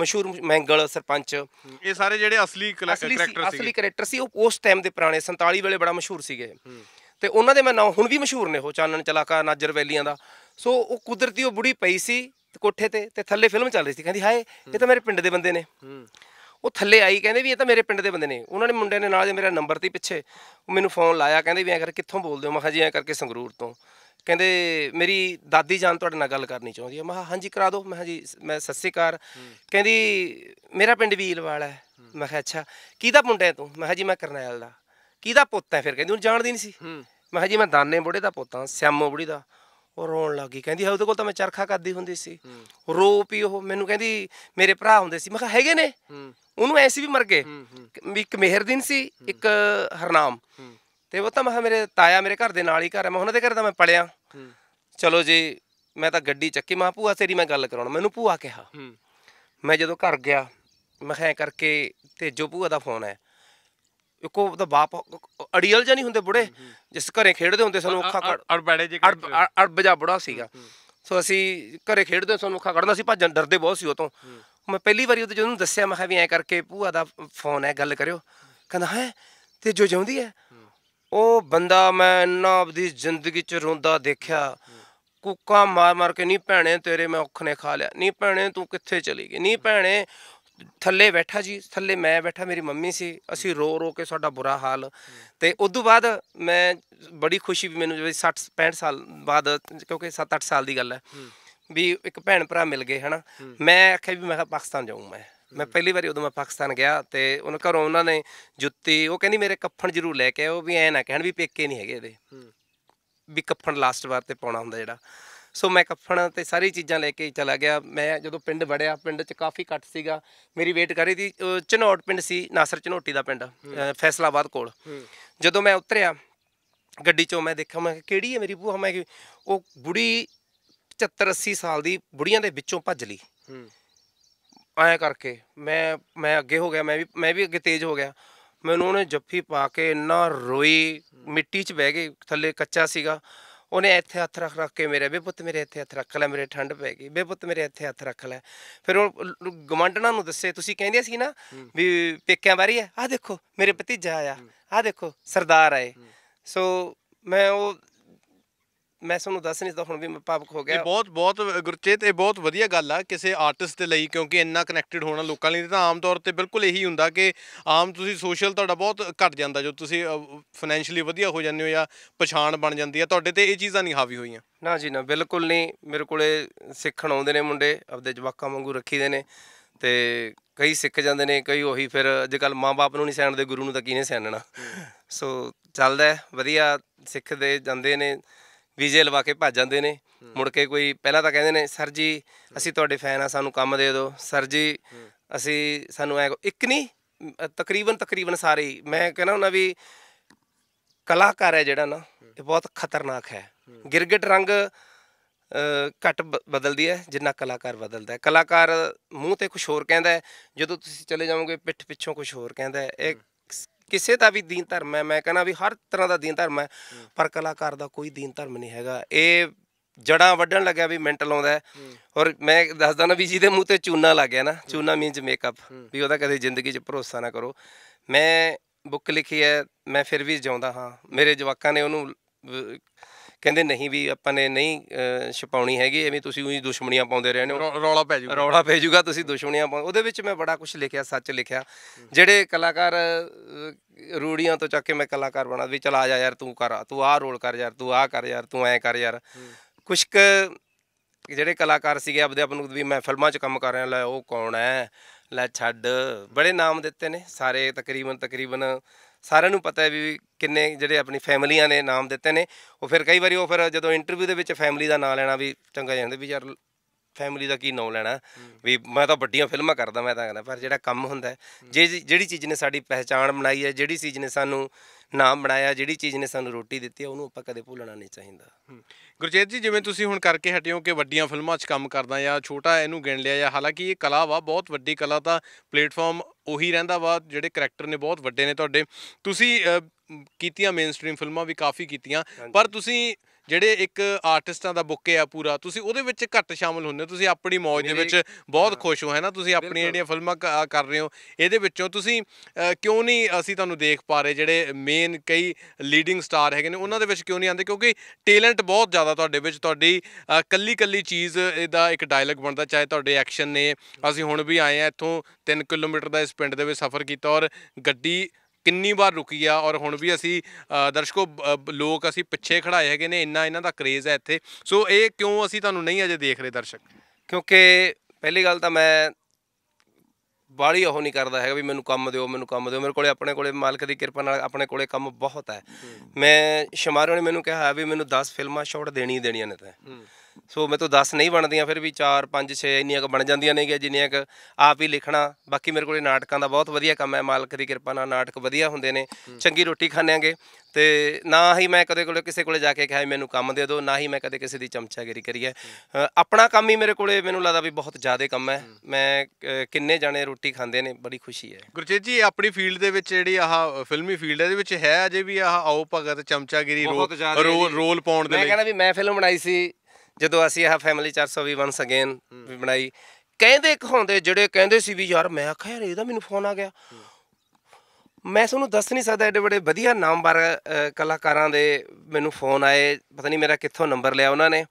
ਮਸ਼ਹੂਰ ਮੈਂਗਲ ਸਰਪੰਚ ਇਹ ਸਾਰੇ ਜਿਹੜੇ ਅਸਲੀ ਕੈਰੈਕਟਰ ਸੀ ਅਸਲੀ ਕੈਰੈਕਟਰ ਸੀ ਉਹ ਉਸ ਟਾਈਮ ਦੇ ਪੁਰਾਣੇ 47 ਵੇਲੇ ਬੜਾ ਮਸ਼ਹੂਰ ਸੀਗੇ ਤੇ ਉਹਨਾਂ ਦੇ ਮੈਂ ਨਾਂ ਹੁਣ ਵੀ ਮਸ਼ਹੂਰ ਨੇ ਉਹ ਚਾਨਣ ਚਲਾਕਾ ਨਾਜਰ ਵੈਲੀਆਂ ਦਾ ਸੋ ਉਹ ਕੁਦਰਤੀ ਉਹ ਬੁੜੀ ਪਈ ਸੀ ਕੋਠੇ ਤੇ ਤੇ ਥੱਲੇ ਫਿਲਮ ਚੱਲ ਰਹੀ ਸੀ ਕਹਿੰਦੀ ਹਾਏ ਇਹ ਤਾਂ ਮੇਰੇ ਪਿੰਡ ਦੇ ਬੰਦੇ ਨੇ ਉਹ ਥੱਲੇ ਆਈ ਕਹਿੰਦੇ ਵੀ ਇਹ ਤਾਂ ਮੇਰੇ ਪਿੰਡ ਦੇ ਬੰਦੇ ਨੇ ਉਹਨਾਂ ਨੇ ਮੁੰਡੇ ਨੇ ਨਾਲ ਜੇ ਮੇਰਾ ਨੰਬਰ ਤੇ ਪਿੱਛੇ ਉਹ ਮੈਨੂੰ ਫੋਨ ਲਾਇਆ ਕਹਿੰਦੇ ਵੀ ਐਂ ਕਰ ਕਿੱਥੋਂ ਬੋਲਦੇ ਹੋ ਮੈਂ ਜੀ ਐਂ ਕਰਕੇ ਸੰਗਰੂਰ ਤੋਂ ਕਹਿੰਦੇ ਮੇਰੀ ਦਾਦੀ ਜਾਨ ਤੁਹਾਡੇ ਨਾਲ ਗੱਲ ਕਰਨੀ ਚਾਹੁੰਦੀ ਹੈ ਮੈਂ ਕਿਹਾ ਹਾਂਜੀ ਕਰਾ ਦਿਓ ਮੈਂ ਹਾਂਜੀ ਜੀ ਮੈਂ ਸੱਸੀਕਾਰ ਕਹਿੰਦੀ ਮੇਰਾ ਪਿੰਡ ਵੀਲਵਾਲਾ ਹੈ ਮੈਂ ਕਿਹਾ ਅੱਛਾ ਕਿਹਦਾ ਮੁੰਡਾ ਹੈ ਤੂੰ ਮੈਂ ਜੀ ਮੈਂ ਕਰਨੈਲ ਦਾ ਕਿਹਦਾ ਪੁੱਤ ਹੈ ਫਿਰ ਕਹਿੰਦੀ ਉਹ ਜਾਣਦੀ ਨਹੀਂ ਸੀ ਮੈਂ ਜੀ ਮੈਂ ਦਾਨੇ ਬੁੜੇ ਦਾ ਪੁੱਤ ਹਾਂ ਸਿਆਮੋ ਬੁੜੀ ਦਾ ਉਹ ਰੋਣ ਗਈ ਕਹਿੰਦੀ ਉਹਦੇ ਕੋਲ ਤਾਂ ਮੈਂ ਚਰਖਾ ਕਰਦੀ ਹੁੰਦੀ ਸੀ ਰੋ ਪੀ ਉਹ ਮੈਨੂੰ ਕਹਿੰਦੀ ਮੇਰੇ ਭਰਾ ਹੁੰਦੇ ਸੀ ਮੈਂ ਕਿਹਾ ਹੈਗੇ ਨੇ ਉਹਨੂੰ ਐਸੀ ਵੀ ਮਰ ਗਏ ਇੱਕ ਮਿਹਰਦੀਨ ਸੀ ਇੱਕ ਹਰਨਾਮ ਤੇ ਉਹ ਤਾਂ ਮੈਂ ਮੇਰੇ ਤਾਇਆ ਮੇਰੇ ਘਰ ਦੇ ਨਾਲ ਹੀ ਘਰ ਹੈ ਮੈਂ ਉਹਨਾਂ ਦੇ ਘਰ ਦਾ ਮੈਂ ਪੜਿਆ ਚਲੋ ਜੀ ਮੈਂ ਤਾਂ ਗੱਡੀ ਚੱਕੀ ਮਾਂ ਭੂਆ ਤੇਰੀ ਮੈਂ ਗੱਲ ਕਰਾਉਣਾ ਮੈਨੂੰ ਭੂਆ ਕਿਹਾ ਮੈਂ ਜਦੋਂ ਘਰ ਗਿਆ ਮੈਂ ਖੈ ਕਰਕੇ ਤੇਜੋ ਭੂਆ ਦਾ ਫੋਨ ਹੈ ਇੱਕੋ ਉਹਦਾ ਬਾਪ ਅੜੀਅਲ ਜਾਂ ਨਹੀਂ ਹੁੰਦੇ ਬੁੜੇ ਜਿਸ ਘਰੇ ਖੇਡਦੇ ਹੁੰਦੇ ਸਾਨੂੰ ਅੱਖਾਂ ਕੱਢ ਬੜੇ ਜੇ ਅੜਬ ਬਜਾ ਬੁੜਾ ਸੀਗਾ ਸੋ ਅਸੀਂ ਘਰੇ ਖੇਡਦੇ ਸਾਨੂੰ ਅੱਖਾਂ ਕੱਢਣਾ ਸੀ ਭੱਜਣ ਡਰਦੇ ਬਹੁਤ ਸੀ ਉਹ ਤੋਂ ਮੈਂ ਪਹਿਲੀ ਵਾਰੀ ਉਹਦੇ ਜਦੋਂ ਦੱਸਿਆ ਮੈਂ ਕਿਹਾ ਵੀ ਐ ਕਰਕੇ ਭੂਆ ਦਾ ਫੋਨ ਹੈ ਗੱਲ ਕਰਿਓ ਕਹਿੰਦਾ ਹੈ ਤੇ ਜੋ ਜਾਉਂਦੀ ਹੈ ਉਹ ਬੰਦਾ ਮੈਂ ਇੰਨਾ ਆਪਦੀ ਜ਼ਿੰਦਗੀ ਚ ਰੋਂਦਾ ਦੇਖਿਆ ਕੁੱਕਾ ਮਾਰ ਮਾਰ ਕੇ ਨਹੀਂ ਭੈਣੇ ਤੇਰੇ ਮੈਂ ਔਖ ਨੇ ਖਾ ਲਿਆ ਨਹੀਂ ਭੈਣੇ ਤੂੰ ਕਿੱਥੇ ਚਲੀ ਗਈ ਨਹੀਂ ਭੈਣੇ ਥੱਲੇ ਬੈਠਾ ਜੀ ਥੱਲੇ ਮੈਂ ਬੈਠਾ ਮੇਰੀ ਮੰਮੀ ਸੀ ਅਸੀਂ ਰੋ ਰੋ ਕੇ ਸਾਡਾ ਬੁਰਾ ਹਾਲ ਤੇ ਉਸ ਤੋਂ ਬਾਅਦ ਮੈਂ ਬੜੀ ਖੁਸ਼ੀ ਵੀ ਮੈਨੂੰ ਜਿਵੇਂ 60 65 ਸਾਲ ਬਾਅਦ ਕਿਉਂਕਿ 7-8 ਸਾਲ ਦੀ ਗੱਲ ਹੈ ਵੀ ਇੱਕ ਭੈਣ ਭਰਾ ਮਿਲ ਗਏ ਹਨਾ ਮੈਂ ਆਖਿਆ ਵੀ ਮੈਂ ਪਾਕਿਸਤਾਨ ਜਾਊਂ ਮੈਂ ਮੈਂ ਪਹਿਲੀ ਵਾਰੀ ਉਦੋਂ ਮੈਂ ਪਾਕਿਸਤਾਨ ਗਿਆ ਤੇ ਉਹਨਾਂ ਘਰੋਂ ਉਹਨਾਂ ਨੇ ਜੁੱਤੀ ਉਹ ਕਹਿੰਦੀ ਮੇਰੇ ਕੱਫਣ ਜ਼ਰੂਰ ਲੈ ਕੇ ਆਓ ਵੀ ਐ ਨਾ ਕਹਿਣ ਵੀ ਪੇਕੇ ਨਹੀਂ ਹੈਗੇ ਇਹਦੇ ਵੀ ਕੱਫਣ ਲਾਸਟ ਵਾਰ ਤੇ ਪਾਉਣਾ ਹੁੰਦਾ ਜਿਹੜਾ ਸੋ ਮੈਂ ਕੱਫਣ ਤੇ ਸਾਰੀ ਚੀਜ਼ਾਂ ਲੈ ਕੇ ਚਲਾ ਗਿਆ ਮੈਂ ਜਦੋਂ ਪਿੰਡ ਵੜਿਆ ਪਿੰਡ 'ਚ ਕਾਫੀ ਘੱਟ ਸੀਗਾ ਮੇਰੀ ਵੇਟ ਕਰ ਰਹੀ ਸੀ ਚਨੌਟ ਪਿੰਡ ਸੀ ਨਾਸਰ ਚਨੋਟੀ ਦਾ ਪਿੰਡ ਫੈਸਲਾਬਾਦ ਕੋਲ ਜਦੋਂ ਮੈਂ ਉਤਰਿਆ ਗੱਡੀ 'ਚੋਂ ਮੈਂ ਦੇਖਿਆ ਮੈਂ ਕਿਹੜੀ ਹੈ ਮੇਰੀ ਭੂਆ ਮੈਂ ਉਹ ਬੁੜੀ 75 80 ਸਾਲ ਦੀ ਬੁੜੀਆਂ ਦੇ ਵਿੱਚੋਂ ਭੱਜ ਲਈ ਐ ਕਰਕੇ ਮੈਂ ਮੈਂ ਅੱਗੇ ਹੋ ਗਿਆ ਮੈਂ ਵੀ ਮੈਂ ਵੀ ਅੱਗੇ ਤੇਜ਼ ਹੋ ਗਿਆ ਮੈਨੂੰ ਉਹਨੇ ਜੱਫੀ ਪਾ ਕੇ ਇੰਨਾ ਰੋਈ ਮਿੱਟੀ 'ਚ ਬਹਿ ਗਈ ਥੱਲੇ ਕੱਚਾ ਸੀਗਾ ਉਹਨੇ ਇੱਥੇ ਹੱਥ ਰੱਖ ਰੱਖ ਕੇ ਮੇਰੇ ਬੇਪੁੱਤ ਮੇਰੇ ਇੱਥੇ ਹੱਥ ਰੱਖ ਲੈ ਮੇਰੇ ਠੰਡ ਪੈ ਗਈ ਬੇਪੁੱਤ ਮੇਰੇ ਇੱਥੇ ਹੱਥ ਰੱਖ ਲੈ ਫਿਰ ਉਹ ਗਵੰਡਣਾ ਨੂੰ ਦੱਸੇ ਤੁਸੀਂ ਕਹਿੰਦੇ ਸੀ ਨਾ ਵੀ ਪੇਕਿਆਂ ਬਾਰੀ ਆ ਆ ਦੇਖੋ ਮੇਰੇ ਭਤੀਜਾ ਆਇਆ ਆ ਦੇਖੋ ਸਰਦਾਰ ਆਏ ਸੋ ਮੈਂ ਉਹ ਮੈਂ ਤੁਹਾਨੂੰ ਦੱਸ ਨਹੀਂ ਸਕਦਾ ਹੁਣ ਵੀ ਮੈਂ ਭਾਵਕ ਹੋ ਗਿਆ ਇਹ ਬਹੁਤ ਬਹੁਤ ਗੁਰਚੇਤ ਇਹ ਬਹੁਤ ਵਧੀਆ ਗੱਲ ਆ ਕਿਸੇ ਆਰਟਿਸਟ ਦੇ ਲਈ ਕਿਉਂਕਿ ਇੰਨਾ ਕਨੈਕਟਡ ਹੋਣਾ ਲੋਕਾਂ ਲਈ ਤਾਂ ਆਮ ਤੌਰ ਤੇ ਬਿਲਕੁਲ ਇਹੀ ਹੁੰਦਾ ਕਿ ਆਮ ਤੁਸੀਂ ਸੋਸ਼ਲ ਤੁਹਾਡਾ ਬਹੁਤ ਘਟ ਜਾਂਦਾ ਜੋ ਤੁਸੀਂ ਫਾਈਨੈਂਸ਼ੀਅਲੀ ਵਧੀਆ ਹੋ ਜਾਂਦੇ ਹੋ ਜਾਂ ਪਛਾਣ ਬਣ ਜਾਂਦੀ ਆ ਤੁਹਾਡੇ ਤੇ ਇਹ ਚੀਜ਼ਾਂ ਨਹੀਂ ਹਾਵੀ ਹੋਈਆਂ ਨਾ ਜੀ ਨਾ ਬਿਲਕੁਲ ਨਹੀਂ ਮੇਰੇ ਕੋਲੇ ਸਿੱਖਣ ਆਉਂਦੇ ਨੇ ਮੁੰਡੇ ਆਪਦੇ ਜਵਾਕਾਂ ਵਾਂਗੂ ਰੱਖੀਦੇ ਨੇ ਤੇ ਕਈ ਸਿੱਖ ਜਾਂਦੇ ਨੇ ਕਈ ਉਹੀ ਫਿਰ ਅੱਜ ਕੱਲ ਮਾਪੇ ਨੂੰ ਨਹੀਂ ਸਹਿਣਦੇ ਗੁਰੂ ਨੂੰ ਤਾਂ ਕਿਹਨੇ ਸਹਿਣਨਾ ਸੋ ਚੱਲਦਾ ਵਧੀਆ ਸਿੱਖਦੇ ਜਾਂਦੇ ਨੇ ਵੀਜ਼ੇ ਲਵਾ ਕੇ ਭੱਜ ਜਾਂਦੇ ਨੇ ਮੁੜ ਕੇ ਕੋਈ ਪਹਿਲਾਂ ਤਾਂ ਕਹਿੰਦੇ ਨੇ ਸਰ ਜੀ ਅਸੀਂ ਤੁਹਾਡੇ ਫੈਨ ਆ ਸਾਨੂੰ ਕੰਮ ਦੇ ਦਿਓ ਸਰ ਜੀ ਅਸੀਂ ਸਾਨੂੰ ਐ ਇੱਕ ਨਹੀਂ ਤਕਰੀਬਨ ਤਕਰੀਬਨ ਸਾਰੇ ਮੈਂ ਕਹਿੰਦਾ ਹੁੰਦਾ ਵੀ ਕਲਾਕਾਰ ਹੈ ਜਿਹੜਾ ਨਾ ਇਹ ਬਹੁਤ ਖਤਰਨਾਕ ਹੈ ਗਿਰਗਿਟ ਰੰਗ ਕੱਟ ਬਦਲਦੀ ਹੈ ਜਿੰਨਾ ਕਲਾਕਾਰ ਬਦਲਦਾ ਹੈ ਕਲਾਕਾਰ ਮੂੰਹ ਤੇ ਕੁਝ ਹੋਰ ਕਹਿੰਦਾ ਹੈ ਜਦੋਂ ਤੁਸੀਂ ਚਲੇ ਜਾਓਗੇ ਪਿੱਠ ਪਿੱਛੋਂ ਕੁਝ ਹੋਰ ਕਹਿੰਦਾ ਹੈ ਇਹ ਕਿਸੇ ਦਾ ਵੀ ਦੀਨ ਧਰਮ ਹੈ ਮੈਂ ਕਹਿੰਦਾ ਵੀ ਹਰ ਤਰ੍ਹਾਂ ਦਾ ਦੀਨ ਧਰਮ ਹੈ ਪਰ ਕਲਾਕਾਰ ਦਾ ਕੋਈ ਦੀਨ ਧਰਮ ਨਹੀਂ ਹੈਗਾ ਇਹ ਜੜਾਂ ਵੱਢਣ ਲੱਗਿਆ ਵੀ ਆਉਂਦਾ ਹੈ ਔਰ ਮੈਂ ਦੱਸਦਾ ਨਾ ਵੀ ਜਿਹਦੇ ਮੂੰਹ ਤੇ ਚੂਨਾ ਲੱਗ ਗਿਆ ਨਾ ਚੂਨਾ ਮੀਨਸ ਮੇਕਅਪ ਵੀ ਉਹਦਾ ਕਦੇ ਜ਼ਿੰਦਗੀ 'ਚ ਭਰੋਸਾ ਨਾ ਕਰੋ ਮੈਂ ਬੁੱਕ ਲਿਖੀ ਹੈ ਮੈਂ ਫਿਰ ਵੀ ਜਿਉਂਦਾ ਹਾਂ ਮੇਰੇ ਜਵਾਕਾਂ ਨੇ ਉਹਨੂੰ ਕਹਿੰਦੇ ਨਹੀਂ ਵੀ ਆਪਾਂ ਨੇ ਨਹੀਂ ਛਪਾਉਣੀ ਹੈਗੀ ਐਵੇਂ ਤੁਸੀਂ ਉਹੀ ਦੁਸ਼ਮਣੀਆਂ ਪਾਉਂਦੇ ਰਹੇ ਹੋ ਰੌਲਾ ਪੈ ਜੂਗਾ ਰੌਲਾ ਪੈ ਜੂਗਾ ਤੁਸੀਂ ਦੁਸ਼ਮਣੀਆਂ ਪਾਉਂਦੇ ਉਹਦੇ ਵਿੱਚ ਮੈਂ ਬੜਾ ਕੁਝ ਲਿਖਿਆ ਸੱਚ ਲਿਖਿਆ ਜਿਹੜੇ ਕਲਾਕਾਰ ਰੂੜੀਆਂ ਤੋਂ ਚੱਕ ਕੇ ਮੈਂ ਕਲਾਕਾਰ ਬਣਾ ਵੀ ਚਲ ਆ ਜਾ ਯਾਰ ਤੂੰ ਕਰ ਤੂੰ ਆਹ ਰੋਲ ਕਰ ਯਾਰ ਤੂੰ ਆਹ ਕਰ ਯਾਰ ਤੂੰ ਐ ਕਰ ਯਾਰ ਕੁਝ ਕ ਜਿਹੜੇ ਕਲਾਕਾਰ ਸੀਗੇ ਆਪਦੇ ਆਪ ਨੂੰ ਵੀ ਮੈਂ ਫਿਲਮਾਂ 'ਚ ਕੰਮ ਕਰ ਰਿਹਾ ਲੈ ਉਹ ਕੌਣ ਐ ਲੈ ਛੱਡ ਬੜੇ ਨਾਮ ਦਿੱਤੇ ਨੇ ਸਾਰੇ ਤਕਰੀਬਨ ਤਕਰੀਬਨ ਸਾਰਿਆਂ ਨੂੰ ਪਤਾ ਹੈ ਵੀ ਕਿੰਨੇ ਜਿਹੜੇ ਆਪਣੀ ਫੈਮਲੀਆਂ ਨੇ ਨਾਮ ਦਿੱਤੇ ਨੇ ਉਹ ਫਿਰ ਕਈ ਵਾਰੀ ਉਹ ਫਿਰ ਜਦੋਂ ਇੰਟਰਵਿਊ ਦੇ ਵਿੱਚ ਫੈਮਲੀ ਦਾ ਨਾਮ ਲੈਣਾ ਵੀ ਚੰਗਾ ਜਾਂਦਾ ਵੀ ਯਾਰ ਫੈਮਿਲੀ ਦਾ ਕੀ ਨਾਮ ਲੈਣਾ ਵੀ ਮੈਂ ਤਾਂ ਵੱਡੀਆਂ ਫਿਲਮਾਂ ਕਰਦਾ ਮੈਂ ਤਾਂ ਕਹਿੰਦਾ ਪਰ ਜਿਹੜਾ ਕੰਮ ਹੁੰਦਾ ਜੇ ਜਿਹੜੀ ਚੀਜ਼ ਨੇ ਸਾਡੀ ਪਹਿਚਾਣ ਬਣਾਈ ਹੈ ਜਿਹੜੀ ਚੀਜ਼ ਨੇ ਸਾਨੂੰ ਨਾਮ ਬਣਾਇਆ ਜਿਹੜੀ ਚੀਜ਼ ਨੇ ਸਾਨੂੰ ਰੋਟੀ ਦਿੱਤੀ ਹੈ ਉਹਨੂੰ ਆਪਾਂ ਕਦੇ ਭੁੱਲਣਾ ਨਹੀਂ ਚਾਹੀਦਾ ਗੁਰਜੀਤ ਜੀ ਜਿਵੇਂ ਤੁਸੀਂ ਹੁਣ ਕਰਕੇ ਹਟੇ ਹੋ ਕਿ ਵੱਡੀਆਂ ਫਿਲਮਾਂ 'ਚ ਕੰਮ ਕਰਦਾ ਜਾਂ ਛੋਟਾ ਇਹਨੂੰ ਗਿਣ ਲਿਆ ਜਾਂ ਹਾਲਾਂਕਿ ਇਹ ਕਲਾ ਵਾ ਬਹੁਤ ਵੱਡੀ ਕਲਾ ਤਾਂ ਪਲੇਟਫਾਰਮ ਉਹੀ ਰਹਿੰਦਾ ਵਾ ਜਿਹੜੇ ਕੈਰੈਕਟਰ ਨੇ ਬਹੁਤ ਵੱਡੇ ਨੇ ਤੁਹਾਡੇ ਤੁਸੀਂ ਕੀਤੀਆਂ ਮੇਨਸਟ੍ਰੀਮ ਫਿਲਮਾਂ ਵੀ ਕਾਫੀ ਕੀਤੀਆਂ ਪਰ ਤੁਸੀਂ ਜਿਹੜੇ ਇੱਕ ਆਰਟਿਸਟਾਂ ਦਾ ਬੁੱਕੇ ਆ ਪੂਰਾ ਤੁਸੀਂ ਉਹਦੇ ਵਿੱਚ ਘੱਟ ਸ਼ਾਮਲ ਹੁੰਦੇ ਤੁਸੀਂ ਆਪਣੀ ਮੌਜ ਦੇ ਵਿੱਚ ਬਹੁਤ ਖੁਸ਼ ਹੋ ਹੈ ਨਾ ਤੁਸੀਂ ਆਪਣੀ ਜਿਹੜੀਆਂ ਫਿਲਮਾਂ ਕਰ ਰਹੇ ਹੋ ਇਹਦੇ ਵਿੱਚੋਂ ਤੁਸੀਂ ਕਿਉਂ ਨਹੀਂ ਅਸੀਂ ਤੁਹਾਨੂੰ ਦੇਖ ਪਾ ਰਹੇ ਜਿਹੜੇ ਮੇਨ ਕਈ ਲੀਡਿੰਗ ਸਟਾਰ ਹੈਗੇ ਨੇ ਉਹਨਾਂ ਦੇ ਵਿੱਚ ਕਿਉਂ ਨਹੀਂ ਆਉਂਦੇ ਕਿਉਂਕਿ ਟੈਲੈਂਟ ਬਹੁਤ ਜ਼ਿਆਦਾ ਤੁਹਾਡੇ ਵਿੱਚ ਤੁਹਾਡੀ ਕੱਲੀ ਕੱਲੀ ਚੀਜ਼ ਇਹਦਾ ਇੱਕ ਡਾਇਲੌਗ ਬਣਦਾ ਚਾਹੇ ਤੁਹਾਡੇ ਐਕਸ਼ਨ ਨੇ ਅਸੀਂ ਹੁਣ ਵੀ ਆਏ ਆ ਇੱਥੋਂ 3 ਕਿਲੋਮੀਟਰ ਦਾ ਇਸ ਪਿੰਡ ਦੇ ਵਿੱਚ ਸਫ਼ਰ ਕੀਤਾ ਔਰ ਗੱਡੀ ਕਿੰਨੀ ਵਾਰ ਰੁਕੀ ਆ ਔਰ ਹੁਣ ਵੀ ਅਸੀਂ ਦਰਸ਼ਕੋ ਲੋਕ ਅਸੀਂ ਪਿੱਛੇ ਖੜਾਏ ਹੈਗੇ ਨੇ ਇੰਨਾ ਇਹਨਾਂ ਦਾ ਕਰੇਜ਼ ਹੈ ਇੱਥੇ ਸੋ ਇਹ ਕਿਉਂ ਅਸੀਂ ਤੁਹਾਨੂੰ ਨਹੀਂ ਅਜੇ ਦੇਖ ਰਹੇ ਦਰਸ਼ਕ ਕਿਉਂਕਿ ਪਹਿਲੀ ਗੱਲ ਤਾਂ ਮੈਂ ਬਾੜੀ ਉਹ ਨਹੀਂ ਕਰਦਾ ਹੈਗਾ ਵੀ ਮੈਨੂੰ ਕੰਮ ਦਿਓ ਮੈਨੂੰ ਕੰਮ ਦਿਓ ਮੇਰੇ ਕੋਲੇ ਆਪਣੇ ਕੋਲੇ ਮਾਲਕ ਦੀ ਕਿਰਪਾ ਨਾਲ ਆਪਣੇ ਕੋਲੇ ਕੰਮ ਬਹੁਤ ਹੈ ਮੈਂ ਸ਼ਮਾਰੋ ਨੇ ਮੈਨੂੰ ਕਿਹਾ ਵੀ ਮੈਨੂੰ 10 ਫਿਲਮਾਂ ਸ਼ਾਟ ਦੇਣੀ ਦੇਣੀਆਂ ਨੇ ਤਾਂ ਸੋ ਮੈਂ ਤਾਂ 10 ਨਹੀਂ ਬਣਦੀਆਂ ਫਿਰ ਵੀ 4 5 6 ਇੰਨੀਆਂ ਕ ਬਣ ਜਾਂਦੀਆਂ ਨੇ ਕਿ ਜਿੰਨੀਆਂ ਕ ਆਪ ਹੀ ਲਿਖਣਾ ਬਾਕੀ ਮੇਰੇ ਕੋਲੇ ਨਾਟਕਾਂ ਦਾ ਬਹੁਤ ਵਧੀਆ ਕੰਮ ਹੈ ਮਾਲਕ ਦੀ ਕਿਰਪਾ ਨਾਲ ਨਾਟਕ ਵਧੀਆ ਹੁੰਦੇ ਨੇ ਚੰਗੀ ਰੋਟੀ ਆਂਗੇ ਤੇ ਨਾ ਹੀ ਮੈਂ ਕਦੇ ਕੋਲੇ ਕਿਸੇ ਕੋਲੇ ਜਾ ਕੇ ਕਿਹਾ ਮੈਨੂੰ ਕੰਮ ਦੇ ਦਿਓ ਨਾ ਹੀ ਮੈਂ ਕਦੇ ਕਿਸੇ ਦੀ ਚਮਚਾਗਿਰੀ ਕਰੀ ਹੈ ਆਪਣਾ ਕੰਮ ਹੀ ਮੇਰੇ ਕੋਲੇ ਮੈਨੂੰ ਲੱਗਦਾ ਵੀ ਬਹੁਤ ਜ਼ਿਆਦਾ ਕੰਮ ਹੈ ਮੈਂ ਕਿੰਨੇ ਜਾਣੇ ਰੋਟੀ ਖਾਂਦੇ ਨੇ ਬੜੀ ਖੁਸ਼ੀ ਹੈ ਗੁਰਜੀਤ ਜੀ ਆਪਣੀ ਫੀਲਡ ਦੇ ਵਿੱਚ ਜਿਹੜੀ ਆਹ ਫਿਲਮੀ ਫੀਲਡ ਦੇ ਵਿੱਚ ਹੈ ਅਜੇ ਵੀ ਆਹ ਆਓ ਭਗਤ ਚਮਚਾਗਿਰੀ ਰੋਲ ਪਾਉਣ ਦੇ ਲਈ ਮੈਂ ਕਹਿੰਦਾ ਵੀ ਮੈਂ ਫਿਲਮ ਬਣਾਈ ਸੀ ਜਦੋਂ ਅਸੀਂ ਆਹ ਫੈਮਿਲੀ 420 ਵਾਂਸ ਅਗੇਨ ਵੀ ਬਣਾਈ ਕਹਿੰਦੇ ਹੁੰਦੇ ਜਿਹੜੇ ਕਹਿੰਦੇ ਸੀ ਵੀ ਯਾਰ ਮੈਂ ਆਖਿਆ ਯਾਰ ਇਹਦਾ ਮੈਨੂੰ ਫੋਨ ਆ ਗਿਆ ਮੈਂ ਤੁਹਾਨੂੰ ਦੱਸ ਨਹੀਂ ਸਕਦਾ ਐਡੇ ਬੜੇ ਵਧੀਆ ਨਾਮਵਰ ਕਲਾਕਾਰਾਂ ਦੇ ਮੈਨੂੰ ਫੋਨ ਆਏ ਪਤਾ ਨਹੀਂ ਮੇਰਾ ਕਿੱਥੋਂ ਨੰਬਰ ਲਿਆ ਉਹਨਾਂ ਨੇ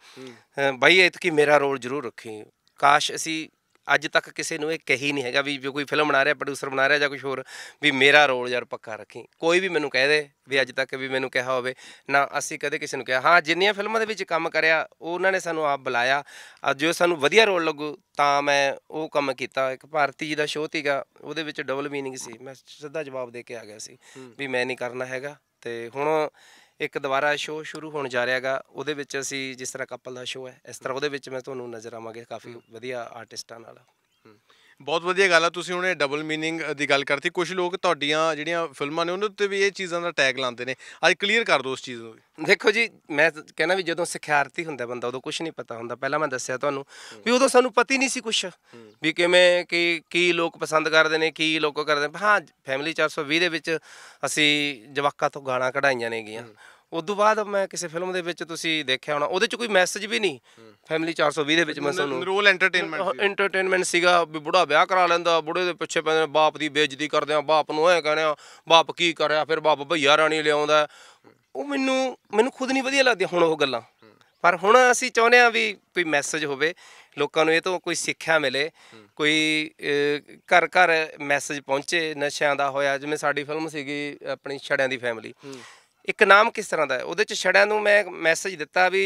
ਬਾਈ ਕਿ ਮੇਰਾ ਰੋਲ ਜ਼ਰੂਰ ਰੱਖੀ ਕਾਸ਼ ਅਸੀਂ ਅੱਜ ਤੱਕ ਕਿਸੇ ਨੂੰ ਇਹ ਕਹੀ ਨਹੀਂ ਹੈਗਾ ਵੀ ਕੋਈ ਫਿਲਮ ਬਣਾ ਰਿਹਾ ਪ੍ਰੋਡਿਊਸਰ ਬਣਾ ਰਿਹਾ ਜਾਂ ਕੁਝ ਹੋਰ ਵੀ ਮੇਰਾ ਰੋਲ ਯਾਰ ਪੱਕਾ ਰੱਖੀ ਕੋਈ ਵੀ ਮੈਨੂੰ ਕਹਿ ਦੇ ਵੀ ਅੱਜ ਤੱਕ ਵੀ ਮੈਨੂੰ ਕਿਹਾ ਹੋਵੇ ਨਾ ਅਸੀਂ ਕਦੇ ਕਿਸੇ ਨੂੰ ਕਿਹਾ ਹਾਂ ਜਿੰਨੀਆਂ ਫਿਲਮਾਂ ਦੇ ਵਿੱਚ ਕੰਮ ਕਰਿਆ ਉਹਨਾਂ ਨੇ ਸਾਨੂੰ ਆਪ ਬੁਲਾਇਆ ਜੋ ਸਾਨੂੰ ਵਧੀਆ ਰੋਲ ਲੱਗੂ ਤਾਂ ਮੈਂ ਉਹ ਕੰਮ ਕੀਤਾ ਇੱਕ ਭਾਰਤੀ ਜੀ ਦਾ ਸ਼ੋਅ ਸੀਗਾ ਉਹਦੇ ਵਿੱਚ ਡਬਲ ਮੀਨਿੰਗ ਸੀ ਮੈਂ ਸਿੱਧਾ ਜਵਾਬ ਦੇ ਕੇ ਆ ਗਿਆ ਸੀ ਵੀ ਮੈਂ ਨਹੀਂ ਕਰਨਾ ਹੈਗਾ ਤੇ ਹੁਣ ਇੱਕ ਦੁਬਾਰਾ ਸ਼ੋਅ ਸ਼ੁਰੂ ਹੋਣ ਜਾ ਰਿਹਾ ਹੈਗਾ ਉਹਦੇ ਵਿੱਚ ਅਸੀਂ ਜਿਸ ਤਰ੍ਹਾਂ ਕਪਲ ਦਾ ਸ਼ੋਅ ਹੈ ਇਸ ਤਰ੍ਹਾਂ ਉਹਦੇ ਵਿੱਚ ਮੈਂ ਤੁਹਾਨੂੰ ਨਜ਼ਰ ਆਵਾਂਗੇ ਕਾਫੀ ਵਧੀਆ ਆਰਟਿਸਟਾਂ ਨਾਲ ਬਹੁਤ ਵਧੀਆ ਗੱਲ ਆ ਤੁਸੀਂ ਉਹਨੇ ਡਬਲ ਮੀਨਿੰਗ ਦੀ ਗੱਲ ਕਰਤੀ ਕੁਝ ਲੋਕ ਤੁਹਾਡੀਆਂ ਜਿਹੜੀਆਂ ਫਿਲਮਾਂ ਨੇ ਉਹਨਾਂ ਉੱਤੇ ਵੀ ਇਹ ਚੀਜ਼ਾਂ ਦਾ ਟੈਗ ਲਾਉਂਦੇ ਨੇ ਅੱਜ ਕਲੀਅਰ ਕਰ ਦੋ ਉਸ ਚੀਜ਼ ਨੂੰ ਦੇਖੋ ਜੀ ਮੈਂ ਕਹਿੰਦਾ ਵੀ ਜਦੋਂ ਸਿਖਿਆਰਤੀ ਹੁੰਦਾ ਬੰਦਾ ਉਦੋਂ ਕੁਝ ਨਹੀਂ ਪਤਾ ਹੁੰਦਾ ਪਹਿਲਾਂ ਮੈਂ ਦੱਸਿਆ ਤੁਹਾਨੂੰ ਵੀ ਉਦੋਂ ਸਾਨੂੰ ਪਤਾ ਹੀ ਨਹੀਂ ਸੀ ਕੁਝ ਵੀ ਕਿਵੇਂ ਕੀ ਕੀ ਲੋਕ ਪਸੰਦ ਕਰਦੇ ਨੇ ਕੀ ਲੋਕ ਕਰਦੇ ਹਾਂ ਫੈਮਿਲੀ 420 ਦੇ ਵਿੱਚ ਅਸੀਂ ਜਵਾਕਾਂ ਤੋਂ ਗਾਣਾ ਕਢਾਈਆਂ ਨੇ ਗੀਆਂ ਉਸ ਤੋਂ ਬਾਅਦ ਮੈਂ ਕਿਸੇ ਫਿਲਮ ਦੇ ਵਿੱਚ ਤੁਸੀਂ ਦੇਖਿਆ ਹੋਣਾ ਉਹਦੇ ਚ ਕੋਈ ਮੈਸੇਜ ਵੀ ਨਹੀਂ ਫੈਮਿਲੀ 420 ਦੇ ਵਿੱਚ ਮੈਂ ਤੁਹਾਨੂੰ ਰੋਲ ਐਂਟਰਟੇਨਮੈਂਟ ਐਂਟਰਟੇਨਮੈਂਟ ਸੀਗਾ ਵੀ ਬੁੜਾ ਵਿਆਹ ਕਰਾ ਲੈਂਦਾ ਬੁੜੇ ਦੇ ਪਿੱਛੇ ਪੈਂਦੇ ਬਾਪ ਦੀ ਬੇਇੱਜ਼ਤੀ ਕਰਦੇ ਆ ਬਾਪ ਨੂੰ ਐ ਕਹਿੰਦੇ ਆ ਬਾਪ ਕੀ ਕਰਿਆ ਫਿਰ ਬਾਪ ਭਈਆ ਰਾਣੀ ਲਿਆਉਂਦਾ ਉਹ ਮੈਨੂੰ ਮੈਨੂੰ ਖੁਦ ਨਹੀਂ ਵਧੀਆ ਲੱਗਦੀ ਹੁਣ ਉਹ ਗੱਲਾਂ ਪਰ ਹੁਣ ਅਸੀਂ ਚਾਹੁੰਦੇ ਆ ਵੀ ਕੋਈ ਮੈਸੇਜ ਹੋਵੇ ਲੋਕਾਂ ਨੂੰ ਇਹ ਤੋਂ ਕੋਈ ਸਿੱਖਿਆ ਮਿਲੇ ਕੋਈ ਘਰ ਘਰ ਮੈਸੇਜ ਪਹੁੰਚੇ ਨਸ਼ਿਆਂ ਦਾ ਹੋਇਆ ਜਿਵੇਂ ਸਾਡੀ ਫਿਲਮ ਸੀਗੀ ਆਪਣੀ ਛੜਿਆਂ ਦੀ ਫੈਮਿਲੀ ਇੱਕ ਨਾਮ ਕਿਸ ਤਰ੍ਹਾਂ ਦਾ ਹੈ ਉਹਦੇ ਚ ਛੜਿਆਂ ਨੂੰ ਮੈਂ ਮੈਸੇਜ ਦਿੱਤਾ ਵੀ